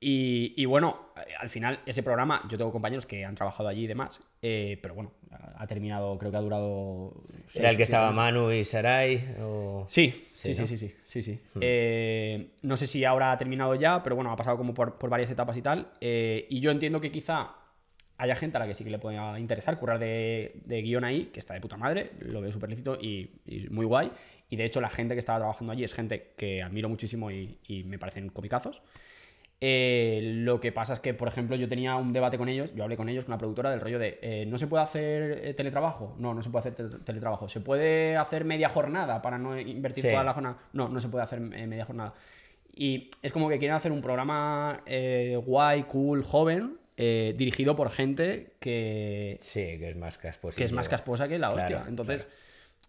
[SPEAKER 2] y, bueno, al final ese programa, yo tengo compañeros que han trabajado allí y demás, eh, pero bueno, ha terminado, creo que ha durado... ¿Era el que estaba Manu y Sarai? Sí, sí, sí, sí, sí, sí, hmm. eh, no sé si ahora ha terminado ya, pero bueno, ha pasado como por, varias etapas y tal. Eh, y yo entiendo que quizá haya gente a la que sí que le pueda interesar, currar de, guión ahí, que está de puta madre, lo veo súper lícito y, muy guay. Y de hecho la gente que estaba trabajando allí es gente que admiro muchísimo y, y me parecen comicazos. Eh, lo que pasa es que, por ejemplo, yo tenía un debate con ellos, yo hablé con ellos, con la productora, del rollo de, eh, ¿no se puede hacer eh, teletrabajo? No, no se puede hacer teletrabajo. ¿Se puede hacer media jornada para no invertir toda la jornada? No, no se puede hacer media jornada. Y es como que quieren hacer un programa guay, cool, joven, dirigido por gente que... Sí, que es más casposa. Que es más casposa que la hostia. Entonces...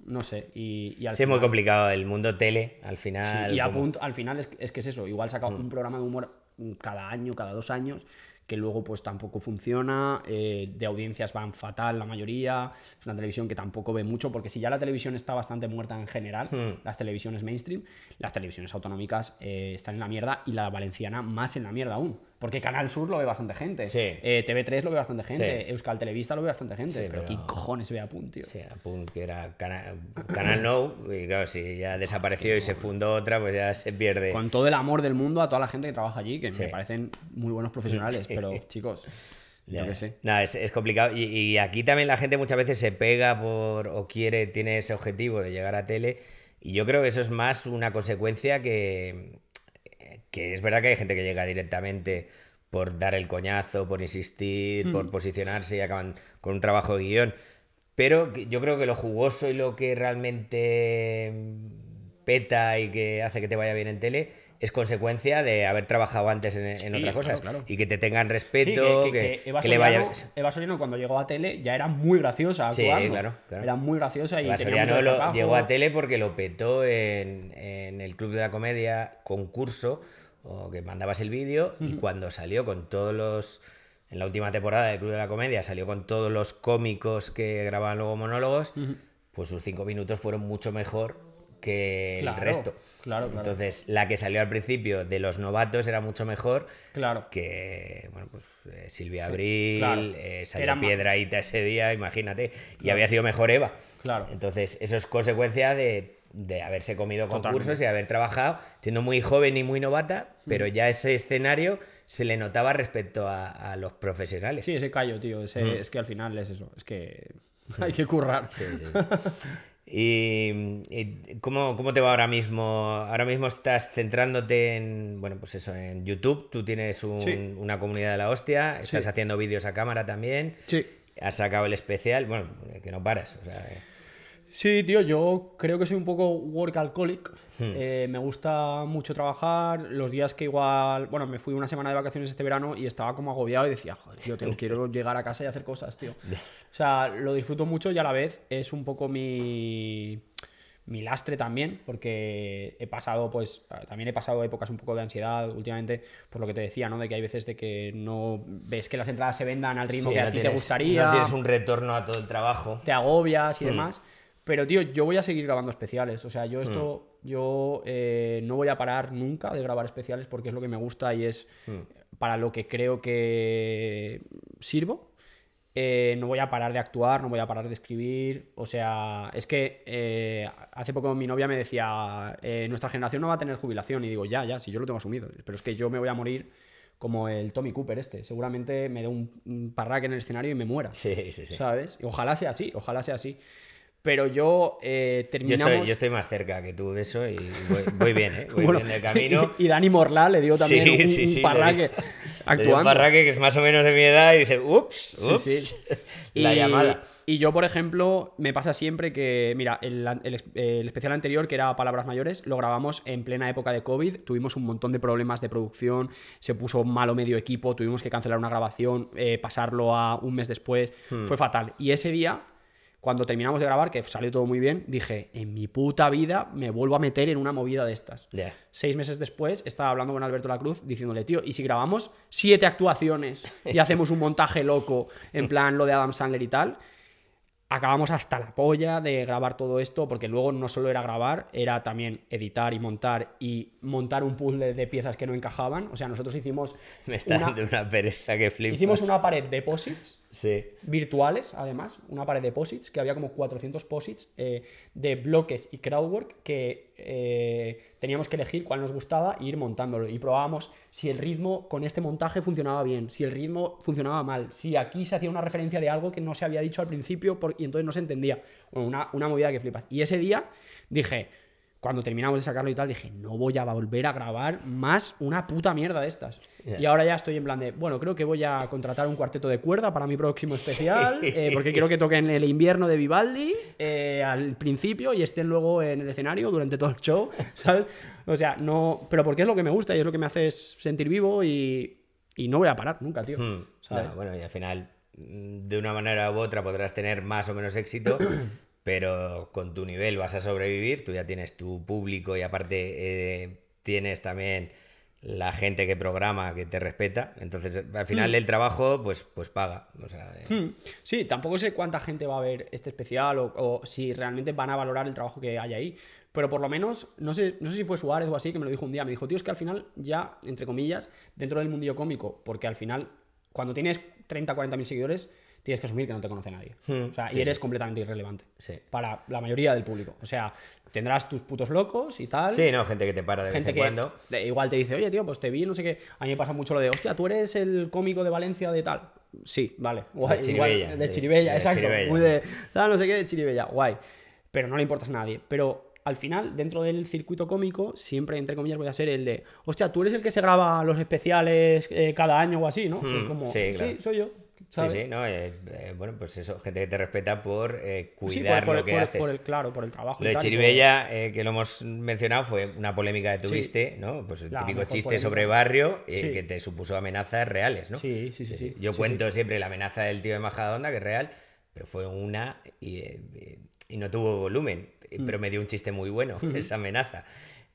[SPEAKER 2] no sé. Y, sí, es muy complicado
[SPEAKER 1] el mundo tele, al final. y al
[SPEAKER 2] final es, que es eso. Igual saca mm. un programa de humor cada año, cada dos años, que luego pues tampoco funciona, eh, de audiencias van fatal la mayoría, es una televisión que tampoco ve mucho, porque si ya la televisión está bastante muerta en general, hmm. las televisiones mainstream, las televisiones autonómicas eh, están en la mierda y la valenciana más en la mierda aún. Porque Canal Sur lo ve bastante gente. Eh, TV3 lo ve bastante gente. Euskal Televista lo ve bastante gente. pero, ¿qué cojones ve a tío? Sí, a que era Canal
[SPEAKER 1] No. Y claro, si ya desapareció y se fundó otra, pues ya se pierde. Con todo
[SPEAKER 2] el amor del mundo a toda la gente que trabaja allí, que me parecen muy buenos profesionales. Pero, chicos. Ya, que sé.
[SPEAKER 1] no, es, complicado. y, aquí también la gente muchas veces se pega por o quiere, tiene ese objetivo de llegar a tele. Y yo creo que eso es más una consecuencia que, que es verdad que hay gente que llega directamente por dar el coñazo, por insistir, por hmm. posicionarse y acaban con un trabajo de guión. Pero yo creo que lo jugoso y lo que realmente peta y que hace que te vaya bien en tele es consecuencia de haber trabajado antes en, otras cosas y que te tengan respeto, que, le vaya...
[SPEAKER 2] cuando llegó a tele ya era muy graciosa sí, claro, Era muy graciosa y Eva llegó a
[SPEAKER 1] tele porque lo petó en el Club de la Comedia concurso o que mandabas el vídeo y cuando salió con todos los... En la última temporada de Club de la Comedia salió con todos los cómicos que grababan luego monólogos, pues sus cinco minutos fueron mucho mejor que el resto. Claro, Entonces, la que salió al principio de los novatos era mucho mejor claro. que bueno, pues, eh, Silvia Abril, eh, salió ese día, imagínate, y había sido mejor Eva. Claro. Entonces, eso es consecuencia de de haberse comido concursos y haber trabajado, siendo muy joven y muy novata, pero ya ese escenario se le notaba respecto a, los profesionales. Sí, ese callo, tío, mm. es que al final es eso, es que mm. hay que currar. Sí, sí. ¿Y, y cómo te va ahora mismo? Ahora mismo estás centrándote en, bueno, pues eso, en YouTube, tú tienes una comunidad de la hostia, estás haciendo vídeos a cámara también. has sacado el especial, bueno, que no paras. O sea, eh.
[SPEAKER 2] Sí, tío, yo creo que soy un poco work alcoholic. Hmm. Eh, me gusta mucho trabajar. Los días que igual. Bueno, me fui una semana de vacaciones este verano y estaba como agobiado y decía, joder, tío, quiero llegar a casa y hacer cosas, tío. O sea, lo disfruto mucho y a la vez es un poco mi. Mi lastre también, porque he pasado, pues, también he pasado épocas un poco de ansiedad últimamente, por lo que te decía, ¿no? De que hay veces de que no ves que las entradas se vendan al ritmo que a ti te gustaría. tienes un retorno
[SPEAKER 1] a todo el trabajo. Te
[SPEAKER 2] agobias y hmm. demás. Pero, tío, yo voy a seguir grabando especiales. O sea, yo hmm. esto, yo eh, no voy a parar nunca de grabar especiales porque es lo que me gusta y es hmm. para lo que creo que sirvo. Eh, no voy a parar de actuar, no voy a parar de escribir. O sea, es que eh, hace poco mi novia me decía, nuestra generación no va a tener jubilación. Y digo, ya, ya, si yo lo tengo asumido. Pero es que yo me voy a morir como el Tommy Cooper este. Seguramente me dé un, parraque en el escenario y me muera. Sí, sí, sí. ¿Sabes? ojalá sea así, ojalá sea así pero yo eh, terminamos... Yo estoy,
[SPEAKER 1] más cerca que tú de eso y voy, bien, ¿eh? Voy bien bien del camino.
[SPEAKER 2] Y, Dani Morla le dio también un, sí, sí, parraque actuando. un parraque que es más o menos de mi edad y dice, ups, ups, la y, llamada. Y yo, por ejemplo, me pasa siempre que, mira, el, especial anterior, que era Palabras Mayores, lo grabamos en plena época de COVID, tuvimos un montón de problemas de producción, se puso malo medio equipo, tuvimos que cancelar una grabación, eh, pasarlo a un mes después, fue hmm. fatal. Y ese día cuando terminamos de grabar, que salió todo muy bien, dije, en mi puta vida me vuelvo a meter en una movida de estas. Seis meses después estaba hablando con Alberto Cruz, diciéndole, tío, ¿y si grabamos siete actuaciones y hacemos un montaje loco en plan lo de Adam Sandler y tal? Acabamos hasta la polla de grabar todo esto, porque luego no solo era grabar, era también editar y montar y montar un puzzle de piezas que no encajaban. O sea, nosotros hicimos. Me está una... dando
[SPEAKER 1] una pereza que flipas. Hicimos una pared
[SPEAKER 2] de posits Sí. Virtuales, además, una pared de posits, que había como 400 posits eh, de bloques y crowdwork que eh, teníamos que elegir cuál nos gustaba e ir montándolo. Y probábamos si el ritmo con este montaje funcionaba bien, si el ritmo funcionaba mal, si aquí se hacía una referencia de algo que no se había dicho al principio y entonces no se entendía. Bueno, una, una movida que flipas. Y ese día dije, cuando terminamos de sacarlo y tal, dije, no voy a volver a grabar más una puta mierda de estas. Y ahora ya estoy en plan de, bueno, creo que voy a contratar un cuarteto de cuerda para mi próximo especial, eh, porque quiero que toquen el invierno de Vivaldi eh, al principio y estén luego en el escenario durante todo el show, ¿sabes? O sea, no, pero porque es lo que me gusta y es lo que me hace sentir vivo y, no voy a parar nunca, tío. Hmm.
[SPEAKER 1] bueno, y al final mm, de una manera u otra podrás tener más o menos éxito, pero con tu nivel vas a sobrevivir, tú ya tienes tu público y aparte eh, tienes también la gente que programa, que te respeta. Entonces, al final hmm. el trabajo, pues, pues paga.
[SPEAKER 2] Eh. Hmm. Sí, tampoco sé cuánta gente va a ver este especial o, si realmente van a valorar el trabajo que hay ahí. Pero por lo menos, no sé, no sé si fue Suárez o así, que me lo dijo un día. Me dijo, tío, es que al final ya, entre comillas, dentro del mundillo cómico, porque al final, cuando tienes 30, 40 mil seguidores, tienes que asumir que no te conoce nadie. Hmm. o sea, y eres completamente irrelevante para la mayoría del público. O sea, tendrás tus putos locos y tal. Sí, no, gente que te para de vez en cuando. igual te dice, oye, tío, pues te vi, no sé qué. A mí me pasa mucho lo de, hostia, tú eres el cómico de Valencia de tal. Sí, vale. Guay, de Chiribella. de Chiribella, exacto. de no sé qué, de Chiribella. Guay. Pero no le importas a nadie. Pero al final, dentro del circuito cómico, siempre, entre comillas, voy a ser el de, hostia, tú eres el que se graba los especiales eh, cada año o así, ¿no? Hmm, es como, sí, soy yo. Sí, sí,
[SPEAKER 1] no, eh, bueno, pues eso, gente que te respeta por eh, cuidar lo que haces. Por el, claro, por el trabajo. Lo de Chiribella, eh, que lo hemos mencionado, fue una polémica que tuviste, ¿no? Pues el típico chiste sobre barrio que te supuso amenazas reales, ¿no? Sí, sí, sí. Yo cuento siempre la amenaza del tío de Majadonda que es real, pero fue una y, y no tuvo volumen, mm. pero me dio un chiste muy bueno, esa amenaza.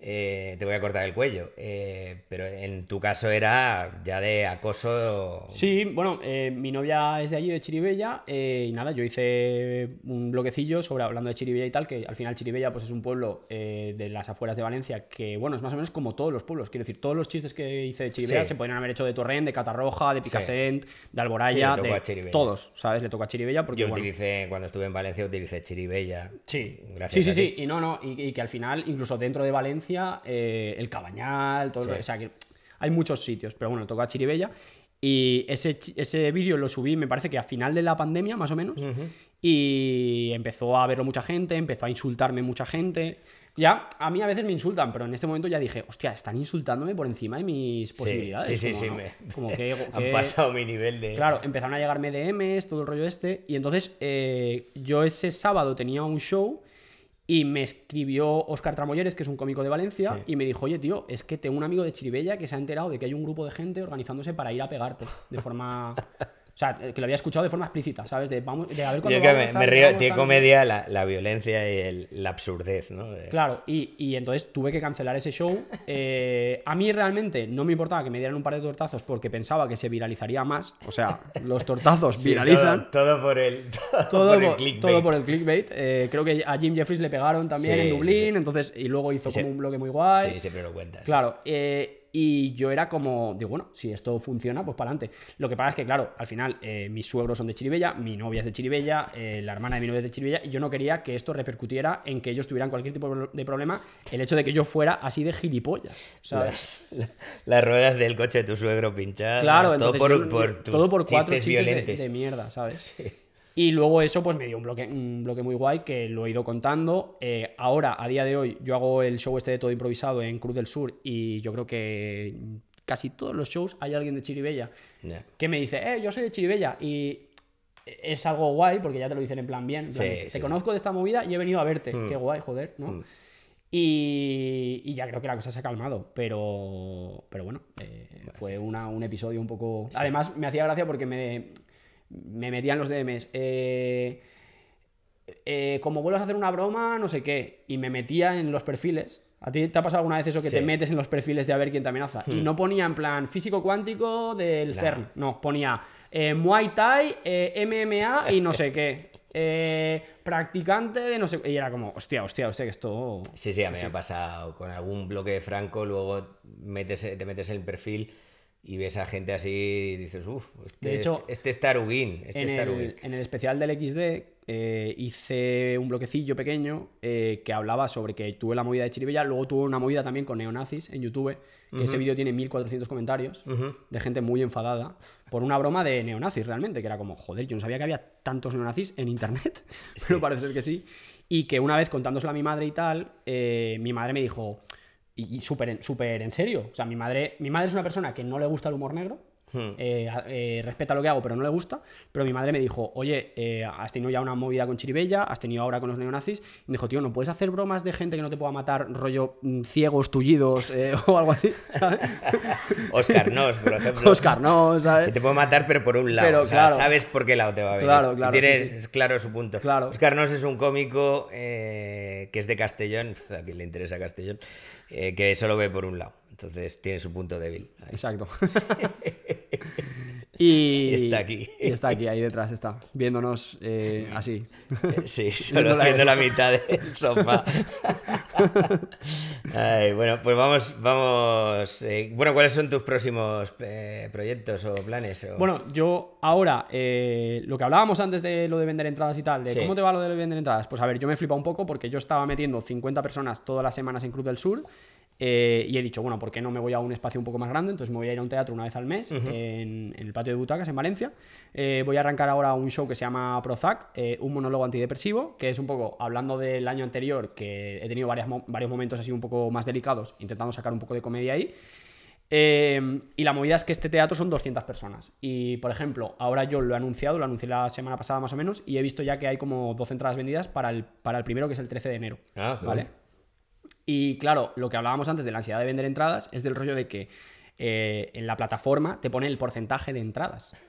[SPEAKER 1] Eh, te voy a cortar el cuello. Eh, pero en tu caso era ya
[SPEAKER 2] de acoso. Sí, bueno, eh, mi novia es de allí, de Chiribella, y nada, yo hice un bloquecillo sobre hablando de Chiribella y tal, que al final Chiribella pues, es un pueblo de las afueras de Valencia, que bueno, es más o menos como todos los pueblos. Quiero decir, todos los chistes que hice de Chiribella se podrían haber hecho de Torrent, de Catarroja, de Picassent, de Alboraya, de todos, ¿sabes? Le toca a Chiribella porque. Yo utilicé,
[SPEAKER 1] cuando estuve en Valencia, utilicé Chiribella. Sí. Gracias. Sí, sí, sí.
[SPEAKER 2] Y no, no, y que al final, incluso dentro de Valencia, eh, el Cabañal, todo que hay muchos sitios, pero bueno, toca Chiribella. Y ese, ese vídeo lo subí, me parece que a final de la pandemia, más o menos. Y empezó a verlo mucha gente, empezó a insultarme mucha gente. Ya, a mí a veces me insultan, pero en este momento ya dije, hostia, están insultándome por encima de mis posibilidades. Sí, sí, sí, han pasado mi nivel de... Claro, empezaron a llegarme DMs, todo el rollo este, y entonces eh, yo ese sábado tenía un show y me escribió Oscar Tramoyeres, que es un cómico de Valencia, y me dijo, oye, tío, es que tengo un amigo de Chiribella que se ha enterado de que hay un grupo de gente organizándose para ir a pegarte de forma o sea, que lo había escuchado de forma explícita, ¿sabes? De, vamos, de me, comedia
[SPEAKER 1] la, violencia y la absurdez, ¿no?
[SPEAKER 2] Claro, y, y, entonces tuve que cancelar ese show. Eh, a mí realmente no me importaba que me dieran un par de tortazos porque pensaba que se viralizaría más. O sea, los tortazos viralizan. Todo, por el, todo, por, el clickbait. Eh, creo que a Jim Jeffries le pegaron también en Dublín, entonces, y luego hizo como un bloque muy guay. Sí, siempre lo cuentas. Claro. Eh, y yo era como, digo, bueno, si esto funciona, pues para adelante. Lo que pasa es que, claro, al final eh, mis suegros son de Chiribella, mi novia es de Chiribella, eh, la hermana de mi novia es de Chiribella, y yo no quería que esto repercutiera en que ellos tuvieran cualquier tipo de problema el hecho de que yo fuera así de gilipollas, ¿sabes?
[SPEAKER 1] Las, ruedas del coche de tu suegro pinchadas. Claro, todo por, todo por cuatro chistes, De, mierda,
[SPEAKER 2] ¿sabes? Y luego eso pues me dio un bloque, un bloque muy guay que lo he ido contando. Eh, ahora, a día de hoy, yo hago el show este de todo improvisado en Cruz del Sur y yo creo que casi todos los shows hay alguien de Chiribella que me dice, eh, yo soy de Chiribella y es algo guay porque ya te lo dicen en plan bien. se te conozco de esta movida y he venido a verte. Hmm. Qué guay, joder, ¿no? Hmm. Y, ya creo que la cosa se ha calmado, pero, pero bueno, eh, fue una, un episodio un poco... Además, me hacía gracia porque me, me metían los DMs, eh, eh, como vuelvas a hacer una broma, no sé qué, y me metía en los perfiles. ¿A ti te ha pasado alguna vez eso que te metes en los perfiles de a ver quién te amenaza? Y hmm. no ponía en plan físico cuántico del CERN, no, ponía eh, Muay Thai, MMA y no sé qué. practicante de no sé. qué, Y era como, hostia, hostia, hostia, que esto. Sí, sí, a mí me ha
[SPEAKER 1] pasado con algún bloque de Franco, luego metes, te metes en el perfil y ves a gente
[SPEAKER 2] así y dices, uff, este, de hecho,
[SPEAKER 1] este, es taruguín.
[SPEAKER 2] Este en, El, en el especial del XD eh, hice un bloquecillo pequeño eh, que hablaba sobre que tuve la movida de Chiribella, luego tuve una movida también con neonazis en YouTube, que ese vídeo tiene 1400 comentarios de gente muy enfadada por una broma de neonazis realmente, que era como, joder, yo no sabía que había tantos neonazis en internet, pero parece ser que sí. Y que una vez contándoselo a mi madre y tal, eh, mi madre me dijo, y, súper super en serio. O sea, mi madre, mi madre es una persona que no le gusta el humor negro, hmm. eh, eh, respeta lo que hago, pero no le gusta. Pero mi madre me dijo, oye, eh, has tenido ya una movida con Chiribella, has tenido ahora con los neonazis. me dijo, tío, no puedes hacer bromas de gente que no te pueda matar, rollo mm, ciegos, tullidos o algo así.
[SPEAKER 1] Oscar Nos, por ejemplo.
[SPEAKER 2] Oscar Nos, ¿sabes? Que te puede matar, pero por un lado. o sea, sabes por qué lado te va a venir. Claro, claro. tienes
[SPEAKER 1] claro su punto. Claro. Oscar Nos es un cómico que es de Castellón, a quien le interesa Castellón. Eh, que solo ve por un lado. Entonces tiene su punto débil. Exacto.
[SPEAKER 2] Y, está aquí. Y está aquí, ahí detrás está, viéndonos eh, así. Eh, sí, solo viendo la mitad del sofá.
[SPEAKER 1] bueno, pues vamos, vamos. Eh, bueno, ¿cuáles son tus próximos proyectos o planes? Bueno,
[SPEAKER 2] yo ahora, lo que hablábamos antes de lo de vender entradas y tal, de cómo te va lo de vender entradas. Pues a ver, yo me flipa un poco porque yo estaba metiendo 50 personas todas las semanas en Cruz del Sur. y he dicho, bueno, ¿por qué no me voy a un espacio un poco más grande? Entonces me voy a ir a un teatro una vez al mes en, en el patio de butacas en Valencia. Eh, voy a arrancar ahora un show que se llama Prozac, eh, un monólogo antidepresivo, que es un poco hablando del año anterior, que he tenido varios momentos así un poco más delicados, intentando sacar un poco de comedia ahí. Eh, y la movida es que este teatro son 200 personas. Y, por ejemplo, ahora yo lo he anunciado, lo anuncié la semana pasada más o menos, y he visto ya que hay como 12 entradas vendidas para el, primero, que es el 13 de enero. Ah, ¿Vale? Y claro, lo que hablábamos antes de la ansiedad de vender entradas es del rollo de que eh, en la plataforma te pone el porcentaje de entradas.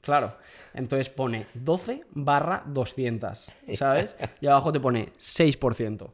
[SPEAKER 2] Claro, entonces pone 12 barra 200, ¿sabes? Y abajo te pone 6%.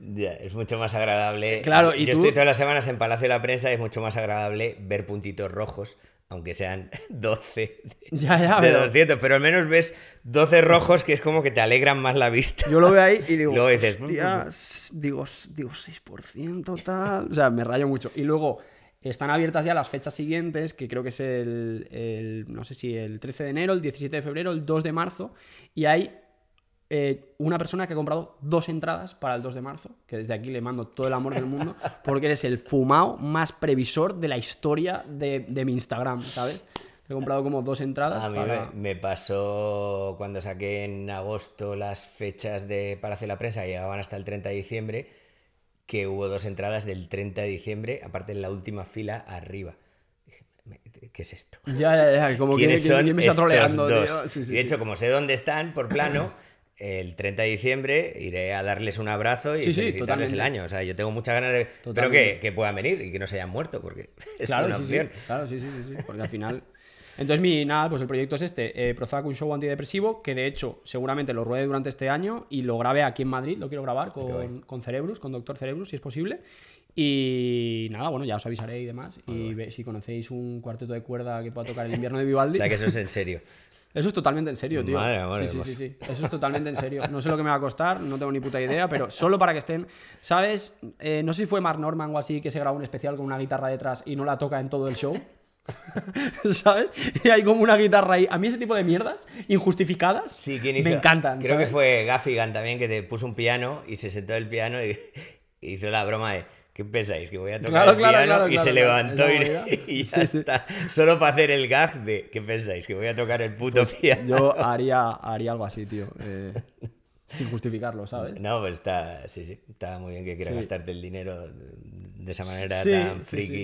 [SPEAKER 1] Ya, es mucho más agradable. Claro, ¿y Yo estoy todas las semanas en Palacio de la Prensa y es mucho más agradable ver puntitos rojos, aunque sean 12 de, 200, pero al menos ves 12 rojos que es como que te alegran más la vista. Yo lo veo ahí y digo, luego mm, mm, mm".
[SPEAKER 2] digo, digo 6% tal. O sea, me rayo mucho. Y luego están abiertas ya las fechas siguientes, que creo que es el, no sé si el 13 de enero, el 17 de febrero, el 2 de marzo, y hay eh, una persona que ha comprado dos entradas para el 2 de marzo, que desde aquí le mando todo el amor del mundo, porque eres el fumao más previsor de la historia de, mi Instagram, ¿sabes? He comprado como dos entradas. A mí
[SPEAKER 1] me, pasó cuando saqué en agosto las fechas de para hacer la prensa, que llegaban hasta el 30 de diciembre que hubo dos entradas del 30 de diciembre, aparte en la última fila arriba. ¿qué es esto?
[SPEAKER 2] Ya, ya, ya, como que, son me está troleando. de hecho, como
[SPEAKER 1] sé dónde están, por plano, el 30 de diciembre iré a darles un abrazo y felicitarles el
[SPEAKER 2] año. O sea, yo tengo muchas ganas de... Espero que, que, puedan venir y que no se hayan muerto, porque es una opción. Claro, sí, sí, sí, porque al final... Entonces, mi, nada, pues el proyecto es este, eh, Prozac, un show antidepresivo, que de hecho seguramente lo ruede durante este año y lo grabé aquí en Madrid, lo quiero grabar con, con Cerebrus, con Doctor Cerebrus, si es posible. Y nada, bueno, ya os avisaré y demás. Ah, y si conocéis un cuarteto de cuerda que pueda tocar el invierno de Vivaldi. o sea que eso es en serio. Eso es totalmente en serio, tío. sí, pues. sí, sí, Eso es totalmente en serio. No sé lo que me va a costar, no tengo ni puta idea, pero solo para que estén. ¿Sabes? Eh, no sé si fue Mark Norman o así que se grabó un especial con una guitarra detrás y no la toca en todo el show. ¿Sabes? Y hay como una guitarra ahí. A mí ese tipo de mierdas injustificadas me encantan. Creo que
[SPEAKER 1] fue Gaffigan también que te puso un piano y se sentó el piano y, hizo la broma de. ¿Qué pensáis? Que voy a tocar el piano y se levantó y, ya está. Solo para hacer el gag de ¿qué pensáis? Que voy a tocar el puto pues piano. Yo
[SPEAKER 2] haría, haría algo así, tío. Eh, sin justificarlo, ¿sabes?
[SPEAKER 1] No, pues está, sí, sí, está muy bien que quiera gastarte el dinero de esa manera tan friki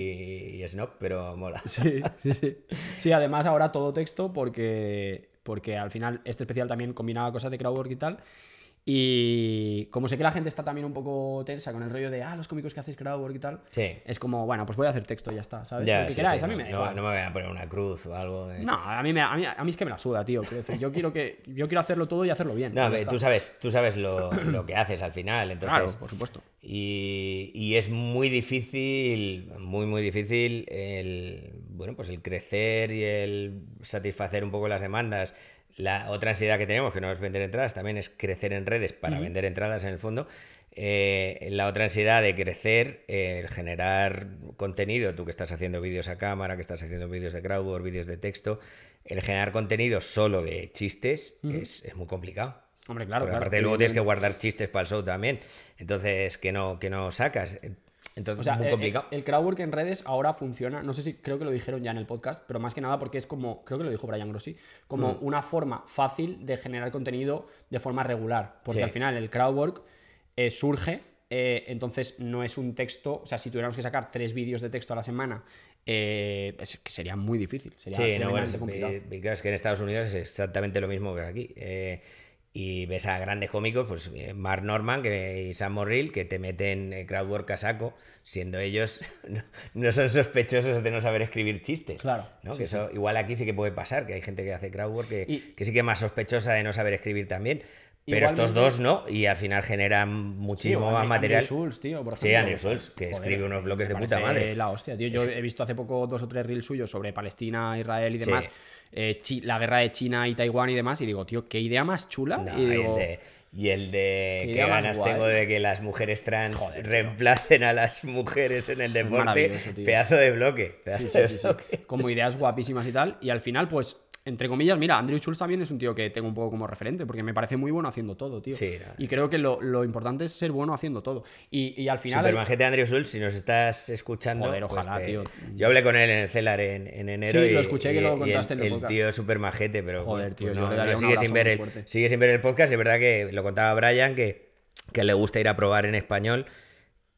[SPEAKER 1] y snob, pero mola.
[SPEAKER 2] Sí, sí, sí. además ahora todo texto porque, porque al final este especial también combinaba cosas de crowdwork y tal. Y como sé que la gente está también un poco tensa con el rollo de, ah, los cómicos que hacéis crowdwork y tal, es como, bueno, pues voy a hacer texto y ya está, ¿sabes? Lo que a mí no, me No, me voy a poner una cruz o algo. No, a mí, a, mí, es que me la suda, tío. yo, quiero que, yo quiero hacerlo todo y hacerlo bien. tú sabes,
[SPEAKER 1] tú sabes lo,
[SPEAKER 2] lo, que haces al final, entonces. Claro, por supuesto.
[SPEAKER 1] Y, es muy difícil, muy, muy difícil el, bueno, pues el crecer y el satisfacer un poco las demandas. La otra ansiedad que tenemos, que no es vender entradas, también es crecer en redes para vender entradas en el fondo. Eh, la otra ansiedad de crecer, eh, el generar contenido, tú que estás haciendo vídeos a cámara, que estás haciendo vídeos de crowdboard, vídeos de texto, el generar contenido solo de chistes es muy complicado. Hombre, claro. claro aparte luego tienes que guardar chistes para el show también. Entonces, que no, que no sacas. Entonces, muy eh, eh, complicado.
[SPEAKER 2] El, crowdwork en redes ahora funciona, no sé si creo que lo dijeron ya en el podcast, pero más que nada porque es como, creo que lo dijo Brian Grossi, como hmm. una forma fácil de generar contenido de forma regular. Porque al final el crowdwork eh, surge, entonces no es un texto, o sea, si tuviéramos que sacar tres vídeos de texto a la semana, sería muy difícil. sí, no, que
[SPEAKER 1] en Estados Unidos es exactamente lo mismo que aquí y ves a grandes cómicos, pues eh, Mark Norman que, y Sam Morrill, que te meten eh, crowdwork a saco, siendo ellos no, son sospechosos de no saber escribir chistes. Claro. ¿no? que eso, Igual aquí sí que puede pasar, que hay gente que hace crowdwork que, que sí que es más sospechosa de no saber escribir también, pero estos dos no, y al final generan muchísimo más material. Andy tío, Sí, que escribe unos bloques de puta madre. La hostia, tío. Yo he
[SPEAKER 2] visto hace poco dos o tres reels suyos sobre Palestina, Israel y demás, eh, la guerra de China y Taiwán y demás, y digo, tío, qué idea más chula. y, y, el de qué, ganas tengo de que las mujeres trans reemplacen a las mujeres en el deporte. Pedazo de bloque. Pedazo de bloque. Como ideas guapísimas y tal. Y al final, pues entre comillas, mira, Andrew Schulz también es un tío que tengo un poco como referente, porque me parece muy bueno haciendo todo, tío. y creo que lo, importante es ser bueno haciendo todo. Y, al final. super Andrew Schulz, si nos estás escuchando. Joder, ojalá, pues tío. Yo hablé con él en el Celar en,
[SPEAKER 1] enero. Sí, y, lo escuché y, que contaste el, en tío super pero. Joder, tío, pues sigue, sin ver el, sigue sin ver el podcast. Es verdad que lo contaba Brian que, que le gusta ir a probar en español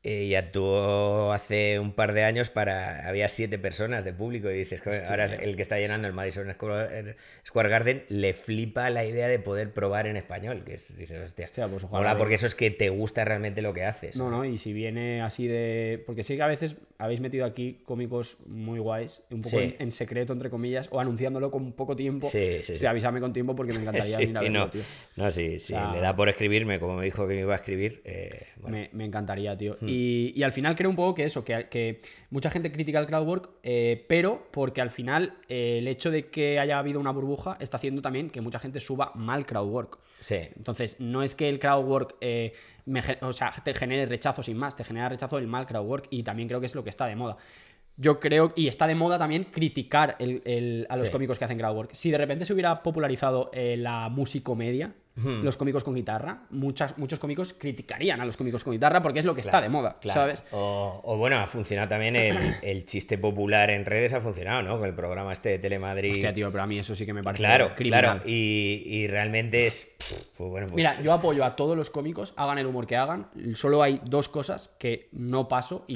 [SPEAKER 1] eh, y actuó hace un par de años para. Había siete personas de público y dices, ahora el que está llenando el Madison eh, Square Garden le flipa la idea de poder probar en español. Que es, dices, hostia, pues porque eso es que te gusta realmente lo que haces. No, no,
[SPEAKER 2] y si viene así de. Porque sí que a veces habéis metido aquí cómicos muy guays, un poco en, secreto, entre comillas, o anunciándolo con poco tiempo. Sí, sí. sí, avísame con tiempo porque me encantaría y no, tío.
[SPEAKER 1] No, sí, sí. le da por escribirme, como me dijo que me iba a escribir. Eh, me, encantaría, tío.
[SPEAKER 2] Hmm. Y, al final creo un poco que eso, que, mucha gente critica el crowdwork, eh, pero porque al final eh, el hecho de que haya habido una burbuja está haciendo también que mucha gente suba mal crowdwork. Sí. Entonces, no es que el crowdwork eh, te genere rechazo sin más, te genera rechazo el mal crowdwork y también creo que es lo que está de moda. Yo creo, y está de moda también criticar a los cómicos que hacen crowdwork. Si de repente se hubiera popularizado la musicomedia, Hmm. los cómicos con guitarra. Muchas, muchos cómicos criticarían a los cómicos con guitarra porque es lo que está de
[SPEAKER 1] moda, ¿sabes? O, bueno, ha funcionado también el, chiste popular en redes, ha funcionado, ¿no? Con el programa este de Telemadrid. Hostia, tío, pero a mí eso sí que me parece Claro, claro. Y, realmente es... Pues pues Mira,
[SPEAKER 2] yo apoyo a todos los cómicos, hagan el humor que hagan. Solo hay dos cosas que no paso y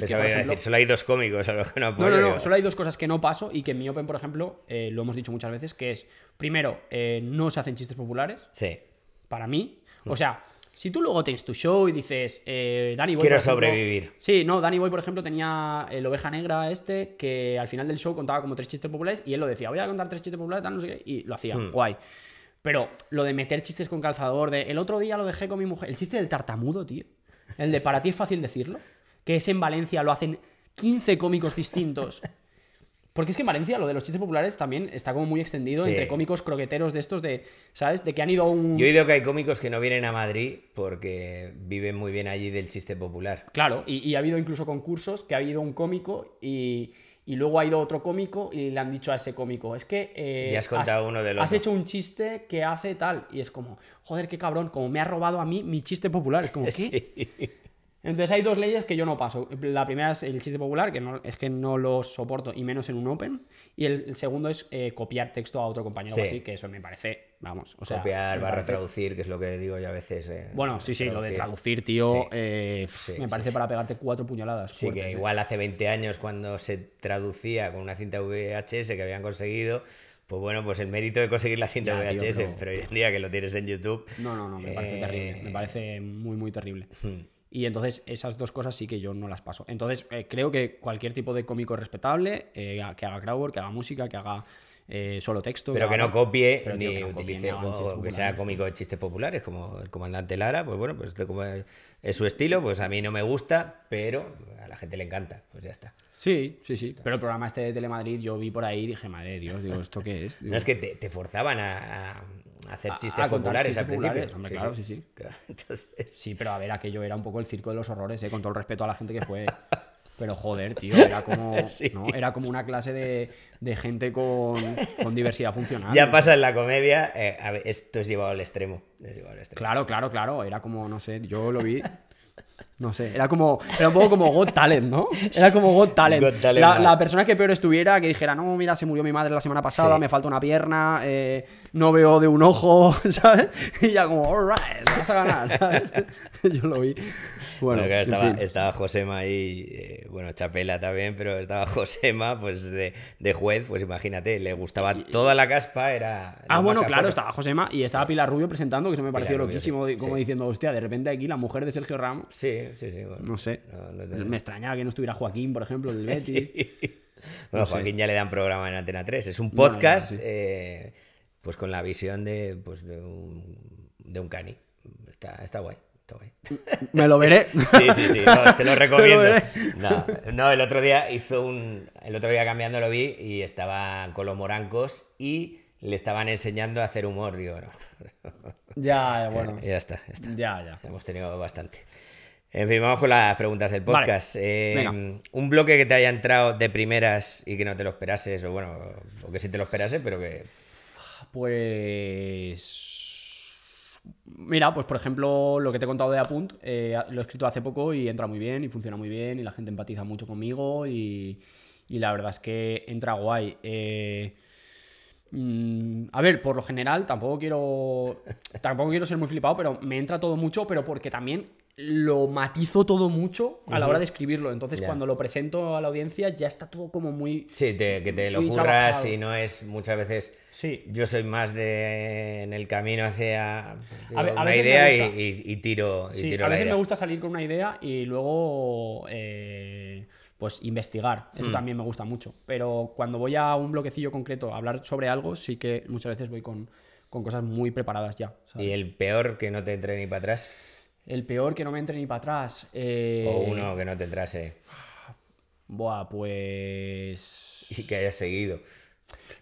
[SPEAKER 2] solo
[SPEAKER 1] hay dos cómicos a los que no apoyo. No, no, no, solo
[SPEAKER 2] hay dos cosas que no paso y que en mi Open, por ejemplo, eh, lo hemos dicho muchas veces, que es, primero, eh, no se hacen chistes populares. Sí para mí. O mm. sea, si tú luego tienes tu show y dices, eh, Danny Boy. Quiero sobrevivir. Sí, no, Danny Boy, por ejemplo, tenía el eh, oveja negra este, que al final del show contaba como tres chistes populares y él lo decía, voy a contar tres chistes populares, y lo hacía, mm. guay. Pero lo de meter chistes con calzador, de el otro día lo dejé con mi mujer, el chiste del tartamudo, tío. El de para ti es fácil decirlo, que es en Valencia, lo hacen 15 cómicos distintos. Porque es que en Valencia lo de los chistes populares también está como muy extendido entre cómicos croqueteros de estos de, ¿sabes? De que han ido un... Yo he oído
[SPEAKER 1] que hay cómicos que no vienen a Madrid porque viven muy bien allí del chiste popular. Claro,
[SPEAKER 2] y, ha habido incluso concursos que ha habido un cómico y, luego ha ido otro cómico y le han dicho a ese cómico, es que... Eh, has contado uno de los... Has hecho un chiste que hace tal y es como, joder, qué cabrón, como me ha robado a mí mi chiste popular. Es como, ¿qué? Entonces hay dos leyes que yo no paso. La primera es el chiste popular, que no, es que no lo soporto, y menos en un open. Y el, segundo es eh, copiar texto a otro compañero así, que eso me parece, vamos, o sea... Copiar va a traducir,
[SPEAKER 1] que es lo que digo yo a veces. Eh, bueno, sí, sí, lo de traducir, tío, eh, me parece para
[SPEAKER 2] pegarte cuatro puñaladas. Sí, que igual hace
[SPEAKER 1] 20 años cuando se traducía con una cinta VHS que habían conseguido... Pues bueno, pues el mérito de conseguir la cinta VHS, pero... hoy en día que lo tienes en
[SPEAKER 2] YouTube. No, no, no, me parece terrible. Me parece muy, muy terrible. Hmm. Y entonces esas dos cosas sí que yo no las paso. Entonces eh, creo que cualquier tipo de cómico respetable, eh, que haga crowdwork, que haga música, que haga eh, solo texto. Pero que no copie
[SPEAKER 1] ni utilice, o, que sea cómico de chistes populares, como el comandante Lara, pues bueno, pues es, su estilo, pues a mí no me gusta, pero a la gente le encanta, pues ya está.
[SPEAKER 2] Sí, sí, sí. pero el programa este de Telemadrid yo vi por ahí y dije, madre Dios, digo, ¿esto qué es? no es que te,
[SPEAKER 1] forzaban a hacer chistes a, populares al Hombre, sí, claro, sí,
[SPEAKER 2] sí. Sí, pero a ver, aquello era un poco el circo de los horrores, ¿eh? con todo el respeto a la gente que fue. Pero joder, tío, era como, era como una clase de, de gente con, con, diversidad funcional. Ya pasa en la comedia, eh, esto es llevado, al extremo, es llevado al extremo. Claro, claro, claro. Era como, no sé, yo lo vi. No sé, era como. Era un poco como God Talent, ¿no? Era como God Talent. la, persona que peor estuviera, que dijera, no, mira, se murió mi madre la semana pasada, me falta una pierna, eh, no veo de un ojo, ¿sabes? Y ya como, alright, vas a ganar, ¿sabes? yo lo vi. Bueno, estaba,
[SPEAKER 1] Josema ahí, eh, bueno, Chapela también, pero estaba Josema, pues de, de juez, pues imagínate, le gustaba toda la caspa, era... Ah, bueno, claro, estaba
[SPEAKER 2] Josema y estaba Pilar Rubio presentando, que eso me pareció loquísimo, como diciendo, hostia, de repente aquí la mujer de Sergio Ramos. Sí, sí, sí. no sé. me extrañaba que no estuviera Joaquín, por ejemplo, del Betis.
[SPEAKER 1] Bueno, Joaquín ya le dan programa en Antena 3. Es un podcast, eh, pues con la visión pues, de, un, de un cani. Está, está guay. Eh. Me lo veré. sí, sí, sí, te lo recomiendo. No, el otro día hizo un. El otro día cambiando lo vi y estaban con los morancos y le estaban enseñando a hacer humor, digo, no. Ya, eh, bueno. Ya, ya, está, ya Ya, ya. Hemos tenido bastante. En fin, vamos con las preguntas del podcast. Eh, un bloque que te haya entrado de primeras y que no te lo esperases, o bueno, o que sí te lo esperases, pero que.
[SPEAKER 2] Pues. Mira, pues por ejemplo, lo que te he contado de Apunt, eh, lo he escrito hace poco y entra muy bien y funciona muy bien y la gente empatiza mucho conmigo y, la verdad es que entra guay. Eh, mm, a ver, por lo general, tampoco quiero. Tampoco quiero ser muy flipado, pero me entra todo mucho, pero porque también lo matizo todo mucho a la hora de escribirlo. Entonces, cuando lo presento a la audiencia, ya está todo como muy. Sí, que
[SPEAKER 1] te lo curras y no es muchas veces. Sí. Yo soy más de en el camino hacia una idea y, tiro. y a veces me gusta
[SPEAKER 2] salir con una idea y luego. Eh, pues investigar, eso hmm. también me gusta mucho. Pero cuando voy a un bloquecillo concreto a hablar sobre algo, sí que muchas veces voy con, cosas muy preparadas ya. ¿Y el peor que no te entre ni para atrás? El peor que no me entre ni para atrás. Eh, o uno que no tendrás entrase. Buah, pues. Y que haya seguido.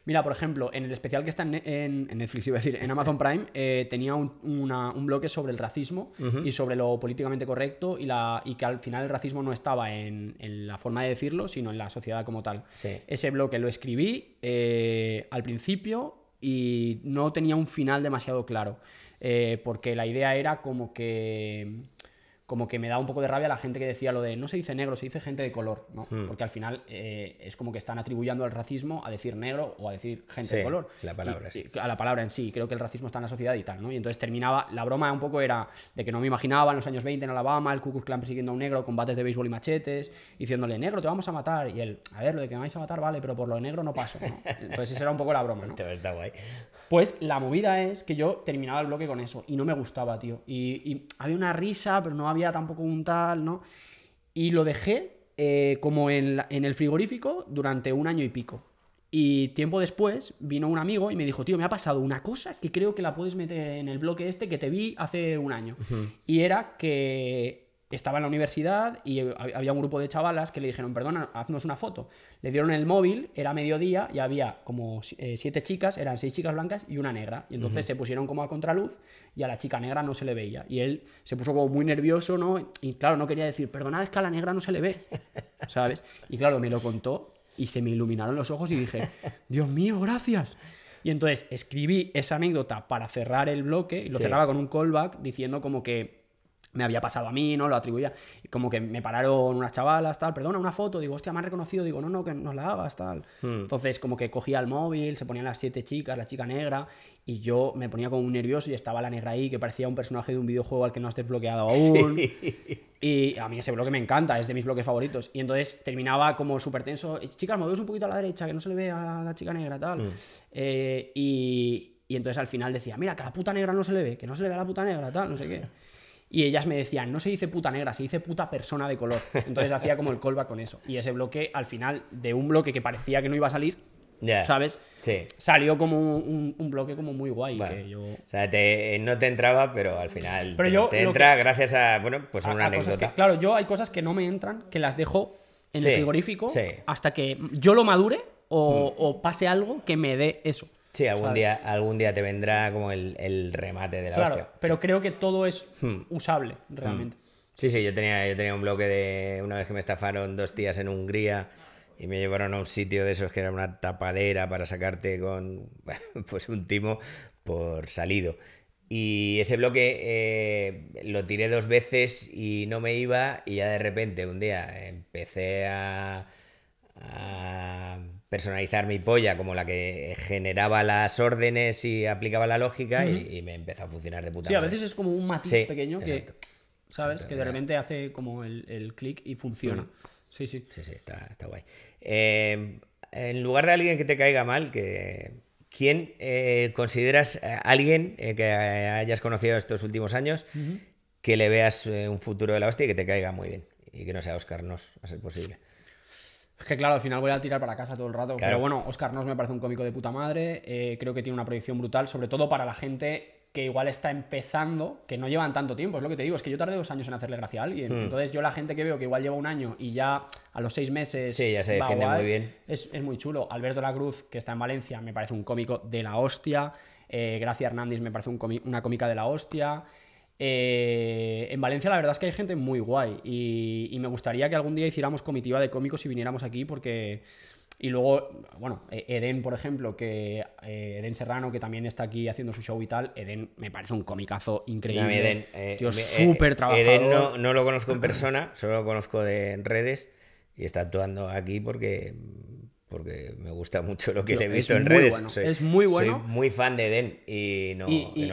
[SPEAKER 2] Mira, por ejemplo, en el especial que está en, Netflix, iba a decir, en Amazon Prime, eh, tenía un, bloque sobre el racismo y sobre lo políticamente correcto y, la, y que al final el racismo no estaba en, la forma de decirlo, sino en la sociedad como tal. Ese bloque lo escribí eh, al principio y no tenía un final demasiado claro. Eh, porque la idea era como que como que me da un poco de rabia la gente que decía lo de no se dice negro, se dice gente de color, ¿no? Hmm. Porque al final eh, es como que están atribuyendo el racismo a decir negro o a decir gente de color. La palabra. A la palabra en sí, creo que el racismo está en la sociedad y tal, ¿no? Y entonces terminaba, la broma un poco era de que no me imaginaba en los años 20 en Alabama, el Ku Klux Klan persiguiendo a un negro, combates de béisbol y machetes, diciéndole, negro, te vamos a matar. Y él, a ver, lo de que me vais a matar, vale, pero por lo de negro no paso. Entonces esa era un poco la broma, ¿no? Pues la movida es que yo terminaba el bloque con eso y no me gustaba, tío. y había una risa, pero no tampoco un tal, ¿no? Y lo dejé eh, como en, el frigorífico durante un año y pico. Y tiempo después vino un amigo y me dijo, tío, me ha pasado una cosa que creo que la puedes meter en el bloque este que te vi hace un año. Y era que estaba en la universidad y había un grupo de chavalas que le dijeron, perdona, haznos una foto. Le dieron el móvil, era mediodía y había como eh, siete chicas, eran seis chicas blancas y una negra. Y entonces se pusieron como a contraluz y a la chica negra no se le veía. Y él se puso como muy nervioso, ¿no? Y claro, no quería decir, perdona, es que a la negra no se le ve, ¿sabes? Y claro, me lo contó y se me iluminaron los ojos y dije, Dios mío, gracias. Y entonces escribí esa anécdota para cerrar el bloque y lo cerraba con un callback diciendo como que me había pasado a mí, ¿no? Lo atribuía. Como que me pararon unas chavalas, tal, perdona, una foto, digo, hostia, me han reconocido, digo, no, no, que nos la hagas, tal. Hmm. Entonces, como que cogía el móvil, se ponían las siete chicas, la chica negra, y yo me ponía como un nervioso y estaba la negra ahí, que parecía un personaje de un videojuego al que no has desbloqueado aún. Y a mí ese bloque me encanta, es de mis bloques favoritos. Y entonces terminaba como súper tenso, eh, chicas, moveos un poquito a la derecha, que no se le ve a la chica negra, tal. Hmm. Eh, y, y entonces al final decía, mira, que la puta negra no se le ve, que no se le ve a la puta negra, tal, no sé qué y ellas me decían, no se dice puta negra, se dice puta persona de color. Entonces hacía como el callback con eso. Y ese bloque, al final, de un bloque que parecía que no iba a salir, ¿sabes? Sí. Salió como un, bloque como muy guay.
[SPEAKER 1] O sea, eh, no te entraba, pero al final te, entra gracias a, bueno, pues a, una anécdota.
[SPEAKER 2] claro, yo hay cosas que no me entran, que las dejo en el frigorífico hasta que yo lo madure hmm. o pase algo que me dé eso.
[SPEAKER 1] Sí, algún día, algún día te vendrá como el, remate de la
[SPEAKER 2] Pero creo que todo es hmm. usable hmm. realmente.
[SPEAKER 1] Sí, sí, yo tenía, yo tenía un bloque de. Una vez que me estafaron dos tías en Hungría y me llevaron a un sitio de esos que era una tapadera para sacarte con pues un timo por salido. Y ese bloque eh, lo tiré dos veces y no me iba y ya de repente un día empecé a, a personalizar mi polla como la que generaba las órdenes y aplicaba la lógica y, me empezó a funcionar de puta Sí, a veces es como un matiz pequeño que,
[SPEAKER 2] ¿sabes? que de repente hace como el, clic y funciona. Sí, sí. Sí, sí, está, está
[SPEAKER 1] guay. Eh, en lugar de alguien que te caiga mal, que... ¿Quién eh, consideras eh, alguien que hayas conocido estos últimos años que le veas un futuro de la hostia y que te caiga muy bien? Y que no sea Oscar Nos, a ser posible.
[SPEAKER 2] Es que claro, al final voy a tirar para casa todo el rato. Pero bueno, Oscar Nos me parece un cómico de puta madre. Eh, creo que tiene una proyección brutal, sobre todo para la gente que igual está empezando, que no llevan tanto tiempo, es lo que te digo, es que yo tardé dos años en hacerle gracia a alguien. Hmm. Entonces yo la gente que veo que igual lleva un año y ya a los seis meses... Sí, ya se defiende muy bien. Es, muy chulo. Alberto La Cruz, que está en Valencia, me parece un cómico de la hostia. Eh, gracia Hernández me parece una cómica de la hostia. Eh, en Valencia la verdad es que hay gente muy guay y, me gustaría que algún día hiciéramos comitiva de cómicos y viniéramos aquí porque... Y luego, bueno, e-, Eden, por ejemplo, que eh, Eden Serrano, que también está aquí haciendo su show y tal, Eden me parece un comicazo increíble. Eh, no, Eden, Tío, Eden no, lo
[SPEAKER 1] conozco en persona, solo lo conozco en redes y está actuando aquí porque porque me gusta mucho lo que le he visto en redes. es muy bueno. Soy muy fan de Den y no,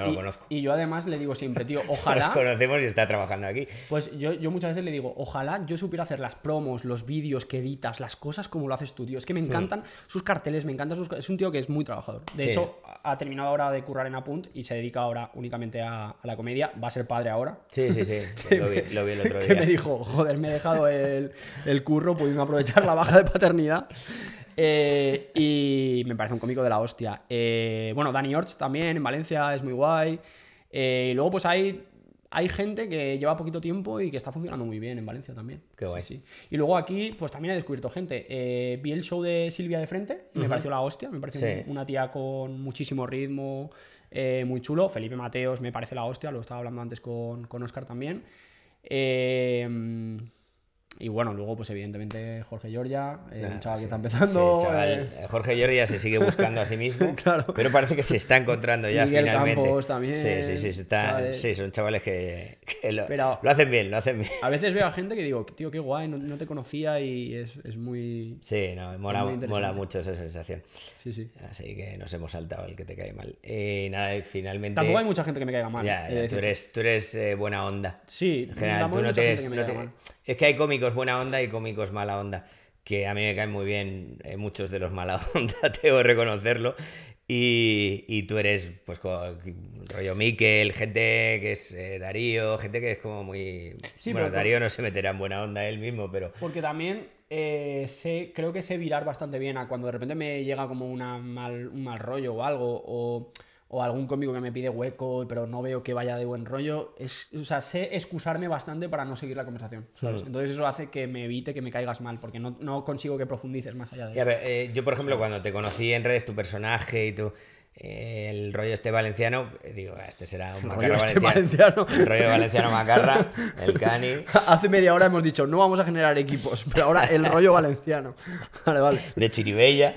[SPEAKER 1] lo conozco. Y yo además
[SPEAKER 2] le digo siempre, tío, ojalá. Nos conocemos
[SPEAKER 1] y está trabajando aquí.
[SPEAKER 2] Pues yo, muchas veces le digo, ojalá yo supiera hacer las promos, los vídeos que editas, las cosas como lo haces tú, tío. Es que me hmm. encantan sus carteles, me encantan sus. Es un tío que es muy trabajador. De hecho, ha terminado ahora de currar en Apunt y se dedica ahora únicamente a, la comedia. Va a ser padre ahora. Sí, sí, sí. lo, vi, el otro día. me dijo, joder, me he dejado el, el curro pudiendo aprovechar la baja de paternidad. Eh, y me parece un cómico de la hostia. Eh, bueno, Dani Orch también en Valencia es muy guay. Eh, y luego, pues hay, hay gente que lleva poquito tiempo y que está funcionando muy bien en Valencia también. Qué guay. Sí, Y luego aquí, pues también he descubierto gente. vi el show de Silvia de frente me pareció la hostia. Me parece una tía con muchísimo ritmo, muy chulo. Felipe Mateos me parece la hostia, lo estaba hablando antes con, con Oscar también. Eh y bueno, luego, pues evidentemente, Jorge Giorgia, eh, un chaval que está empezando. Eh. Eh, Jorge Giorgia se sigue buscando a sí mismo, claro. pero parece que se está encontrando ya finalmente. también. Sí, sí, sí, sí
[SPEAKER 1] son chavales que, lo, hacen bien, lo hacen bien. A
[SPEAKER 2] veces veo a gente que digo, tío, qué guay, no, te conocía y es, muy. Sí, mola,
[SPEAKER 1] mucho esa sensación. Sí, sí. Así que nos hemos saltado el que te cae mal.
[SPEAKER 2] Y nada,
[SPEAKER 1] finalmente. Tampoco hay mucha gente que me caiga mal. tú eres, tú eres buena onda. Sí, general, no te, Es que hay cómicos buena onda y cómicos mala onda, que a mí me caen muy bien eh, muchos de los mala onda, tengo que reconocerlo. Y, tú eres, pues, rollo Miquel, gente que es eh, Darío, gente que es como muy. bueno, Darío no se meterá en buena onda él mismo, pero.
[SPEAKER 2] Porque también eh, creo que sé virar bastante bien a cuando de repente me llega como una mal, un mal rollo o algo, o o algún cómico que me pide hueco, pero no veo que vaya de buen rollo, es, o sea, sé excusarme bastante para no seguir la conversación. Hmm. Entonces eso hace que me evite que me caigas mal, porque no, consigo que profundices más allá de eso. Eh, yo, por ejemplo, cuando
[SPEAKER 1] te conocí en redes, tu personaje y tu el rollo este valenciano, eh, digo, este será un macarra este valenciano, El rollo valenciano macarra, el cani.
[SPEAKER 2] Hace media hora hemos dicho, no vamos a generar equipos, pero ahora el rollo valenciano. Vale, vale.
[SPEAKER 1] De Chiribella,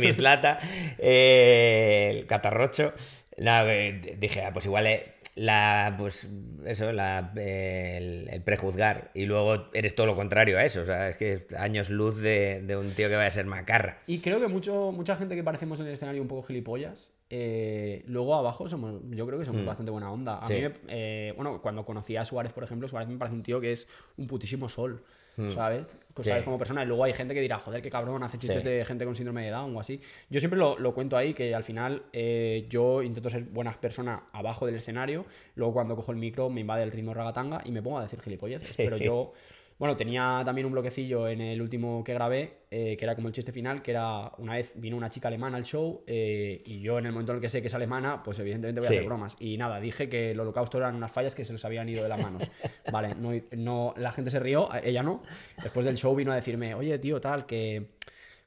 [SPEAKER 1] Mislata, eh, el catarrocho. Eh, dije, ah, pues igual... Eh, la pues eso la, el, prejuzgar y luego eres todo lo contrario a eso o sea es que años luz de, un tío que vaya a ser macarra
[SPEAKER 2] y creo que mucho mucha gente que parecemos en el escenario un poco gilipollas eh, luego abajo somos yo creo que somos hmm. bastante buena onda a mí eh, bueno cuando conocí a Suárez por ejemplo Suárez me parece un tío que es un putísimo sol hmm. sabes como persona. Y luego hay gente que dirá, joder, qué cabrón, hace chistes de gente con síndrome de Down o así. Yo siempre lo, lo cuento ahí, que al final eh, yo intento ser buena persona abajo del escenario, luego cuando cojo el micro me invade el ritmo ragatanga y me pongo a decir gilipolleces. Pero yo bueno, tenía también un bloquecillo en el último que grabé, eh, que era como el chiste final, que era una vez vino una chica alemana al show eh, y yo en el momento en el que sé que es alemana, pues evidentemente voy a hacer bromas. Y nada, dije que el holocausto eran unas fallas que se nos habían ido de las manos. vale, no, la gente se rió, ella no. Después del show vino a decirme, oye tío, tal, que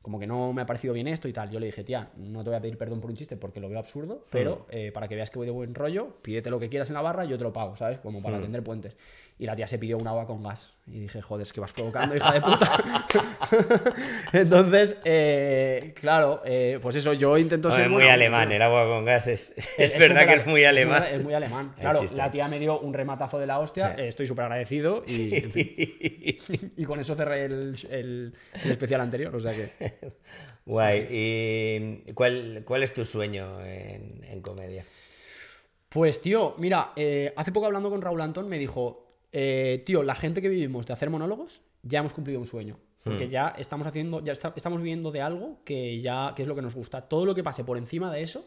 [SPEAKER 2] como que no me ha parecido bien esto y tal. Yo le dije, tía, no te voy a pedir perdón por un chiste porque lo veo absurdo, pero hmm. eh, para que veas que voy de buen rollo, pídete lo que quieras en la barra, y yo te lo pago, ¿sabes? Como para atender hmm. tender puentes. Y la tía se pidió un agua con gas. Y dije, joder, es que vas provocando, hija de puta. Entonces, eh, claro, eh, pues eso, yo intento ser. Es muy alemán,
[SPEAKER 1] el agua con gas es. verdad que es muy alemán. Es muy alemán. Claro, la
[SPEAKER 2] tía me dio un rematazo de la hostia, eh, estoy súper agradecido. Y, con eso cerré el, especial anterior, o sea que. Guay. ¿Y cuál, es tu sueño en, en comedia? Pues tío, mira, hace poco hablando con Raúl Antón me dijo, eh, tío, la gente que vivimos de hacer monólogos, ya hemos cumplido un sueño. Porque hmm. ya estamos haciendo, ya estamos viviendo de algo que ya es lo que nos gusta. Todo lo que pase por encima de eso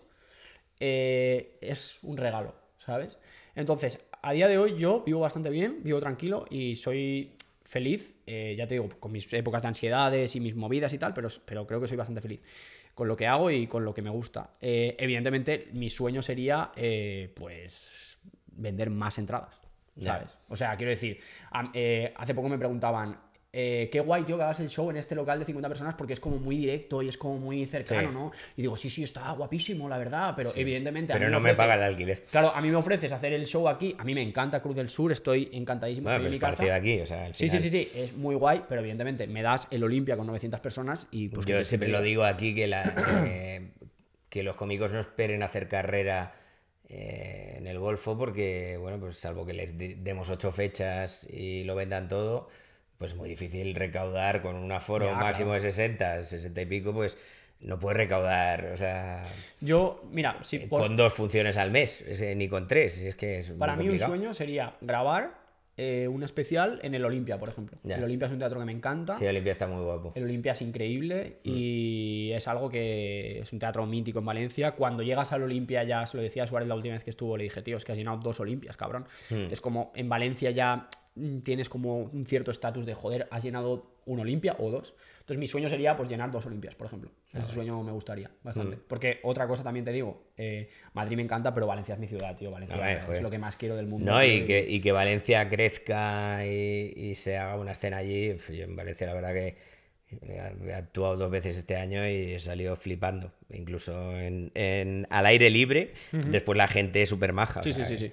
[SPEAKER 2] eh, es un regalo, ¿sabes? Entonces, a día de hoy yo vivo bastante bien, vivo tranquilo y soy feliz, eh, ya te digo, con mis épocas de ansiedades y mis movidas y tal, pero, pero creo que soy bastante feliz con lo que hago y con lo que me gusta. evidentemente, mi sueño sería, pues, vender más entradas. O sea, quiero decir, eh, hace poco me preguntaban, eh, qué guay, tío, que hagas el show en este local de 50 personas porque es como muy directo y es como muy cercano, ¿no? Y digo, sí, sí, está guapísimo, la verdad, pero evidentemente. Pero no me, pagan paga el alquiler. Claro, a mí me ofreces hacer el show aquí, a mí me encanta Cruz del Sur, estoy encantadísimo. Bueno, es de aquí, o sea, Sí, sí, sí, sí, es muy guay, pero evidentemente me das el Olimpia con 900 personas y pues. Yo siempre lo digo
[SPEAKER 1] aquí que los cómicos no esperen hacer carrera eh, en el Golfo porque, bueno, pues salvo que les demos ocho fechas y lo vendan todo, pues muy difícil recaudar con un aforo máximo de 60, 60 y pico, pues no puedes recaudar, o sea... Yo, mira, eh, Con dos funciones al mes, ni con tres, es que Para mí un sueño
[SPEAKER 2] sería grabar una eh, un especial en el Olimpia, por ejemplo. El Olimpia es un teatro que me encanta. Sí, el Olimpia
[SPEAKER 1] está muy guapo. El
[SPEAKER 2] Olimpia es increíble mm. y es algo que es un teatro mítico en Valencia. Cuando llegas al Olimpia, ya se lo decía a Suárez la última vez que estuvo, le dije, tío, es que has llenado dos Olimpias, cabrón. Mm. Es como en Valencia ya tienes como un cierto estatus de joder, has llenado un Olimpia o dos. Entonces mi sueño sería pues llenar dos Olimpias, por ejemplo. Ese sueño me gustaría bastante. Mm. Porque otra cosa también te digo, eh, Madrid me encanta, pero Valencia es mi ciudad, tío. Valencia es, lo que más quiero del mundo. No, y que,
[SPEAKER 1] y que Valencia crezca y, se haga una escena allí. en Valencia la verdad que eh, he actuado dos veces este año y he salido flipando, incluso en, al aire libre. Después la gente es súper maja. Sí, sí, sí, eh,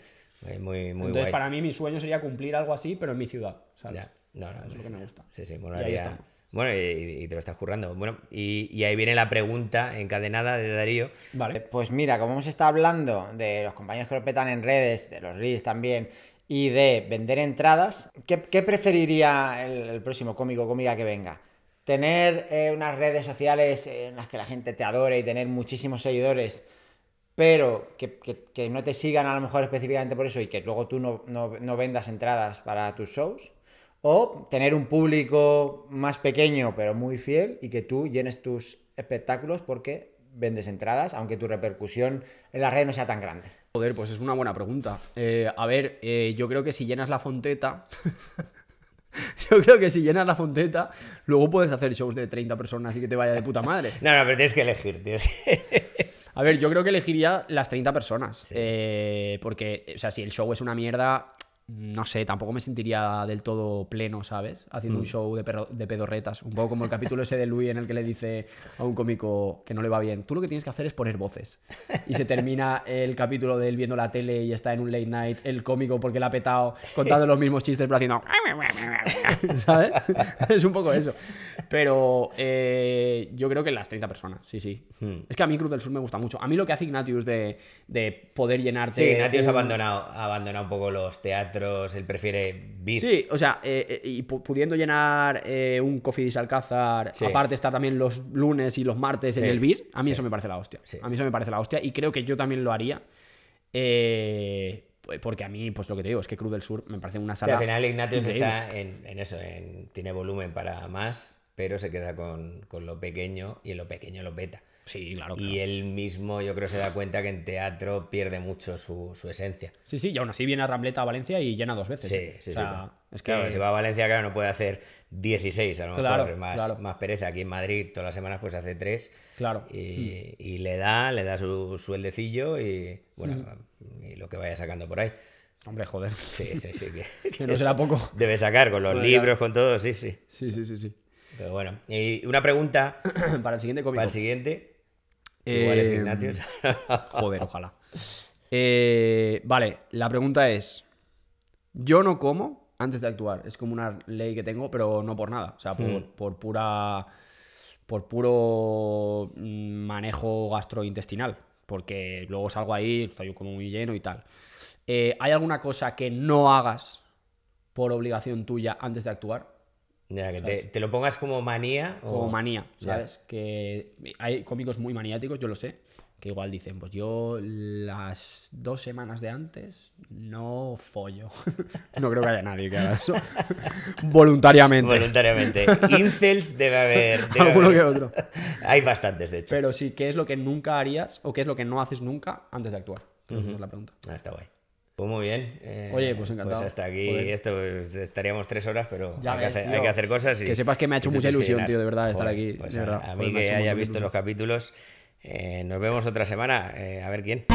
[SPEAKER 1] sí, Muy, muy Entonces, para
[SPEAKER 2] mí, mi sueño sería cumplir algo así, pero en mi ciudad. Ya. No, no, es lo que me gusta. Sí, sí, molaría. ahí estamos.
[SPEAKER 1] Bueno, y, te lo estás currando. Bueno, y, ahí viene la pregunta encadenada de Darío.
[SPEAKER 2] Vale. Eh, pues mira, como hemos estado hablando de los compañeros que lo petan en redes, de los reels también, y de vender entradas, ¿qué, preferiría el, próximo cómico o cómica que venga? ¿Tener eh, unas redes sociales en las que la gente te adore y tener muchísimos seguidores, pero que, no te sigan a lo mejor específicamente por eso y que luego tú no vendas entradas para tus shows? O tener un público más pequeño pero muy fiel y que tú llenes tus espectáculos porque vendes entradas, aunque tu repercusión en la red no sea tan grande. Joder, pues es una buena pregunta. Eh, a ver, eh, yo creo que si llenas la fonteta... Yo creo que si llenas la fonteta, luego puedes hacer shows de 30 personas y que te vaya de puta madre. No, no, pero tienes que elegir, tío. A ver, yo creo que elegiría las 30 personas. Eh, porque, o sea, si el show es una mierda, no sé, tampoco me sentiría del todo pleno, ¿sabes? Haciendo un mm. show de, de, pedorretas. Un poco como el capítulo ese de Louis en el que le dice a un cómico que no le va bien, tú lo que tienes que hacer es poner voces. Y se termina el capítulo de él viendo la tele y está en un late night, el cómico porque le ha petado, contando los mismos chistes, pero haciendo... ¿Sabes? Es un poco eso. Pero eh, yo creo que en las 30 personas, sí, sí. Hmm. Es que a mí Cruz del Sur me gusta mucho. A mí lo que hace Ignatius de, poder llenarte. Sí, Ignatius ha abandonado,
[SPEAKER 1] abandonado, un poco los teatros, él prefiere vivir. Sí,
[SPEAKER 2] o sea, eh, eh, y pudiendo llenar un Coffee Alcázar, sí. aparte estar también los lunes y los martes en el BIR, a mí eso me parece la hostia. A mí eso me parece la hostia y creo que yo también lo haría. porque a mí, pues lo que te digo, es que Cruz del Sur me parece una sala. al final Ignatius está
[SPEAKER 1] en, eso, en, tiene volumen para más pero se queda con, lo pequeño y en lo pequeño lo peta. Sí, claro. Y él mismo, yo creo, se da cuenta que en teatro pierde mucho su, esencia. Sí, sí, y aún así viene a Rambleta a Valencia y llena dos veces. Sí, ¿eh? sí, sí. Es si va a Valencia, claro, no puede hacer 16, a lo mejor, más, más, pereza. Aquí en Madrid, todas las semanas, pues hace tres. Claro. Y, mm. le da, le da su sueldecillo y, bueno, mm. y lo que vaya sacando por ahí. Hombre, joder. Sí, sí, sí. Que, que no será poco. Debe sacar con los libros, con todo, sí,
[SPEAKER 2] sí. Sí, sí, sí, sí. Pero bueno, y una pregunta para el siguiente cómico. Para el siguiente.
[SPEAKER 1] Eh, joder, ojalá.
[SPEAKER 2] Eh, vale, la pregunta es: Yo no como antes de actuar. Es como una ley que tengo, pero no por nada. O sea, por, hmm. pura. Por puro mm, manejo gastrointestinal. Porque luego salgo ahí, estoy como muy lleno y tal. Eh, ¿Hay alguna cosa que no hagas por obligación tuya antes de actuar? Ya, que te, lo pongas como manía. Como manía, ¿sabes? Que hay cómicos muy maniáticos, yo lo sé, que igual dicen, pues yo las dos semanas de antes no follo. no creo que haya nadie que haga eso. Voluntariamente. Voluntariamente. Incels debe haber. Alguno que otro. hay bastantes, de hecho. Pero sí, ¿qué es lo que nunca harías o qué es lo que no haces nunca antes de actuar? Esa es
[SPEAKER 1] la pregunta. Ah, está guay. Pues muy bien. Oye, eh, pues, pues encantado. Pues hasta aquí, esto pues estaríamos tres horas, pero hay, que hacer, cosas. que sepas que me ha hecho mucha ilusión, tío, de verdad, estar aquí. Pues a, mí que haya visto los capítulos. Eh, nos vemos otra semana. Eh, a ver quién.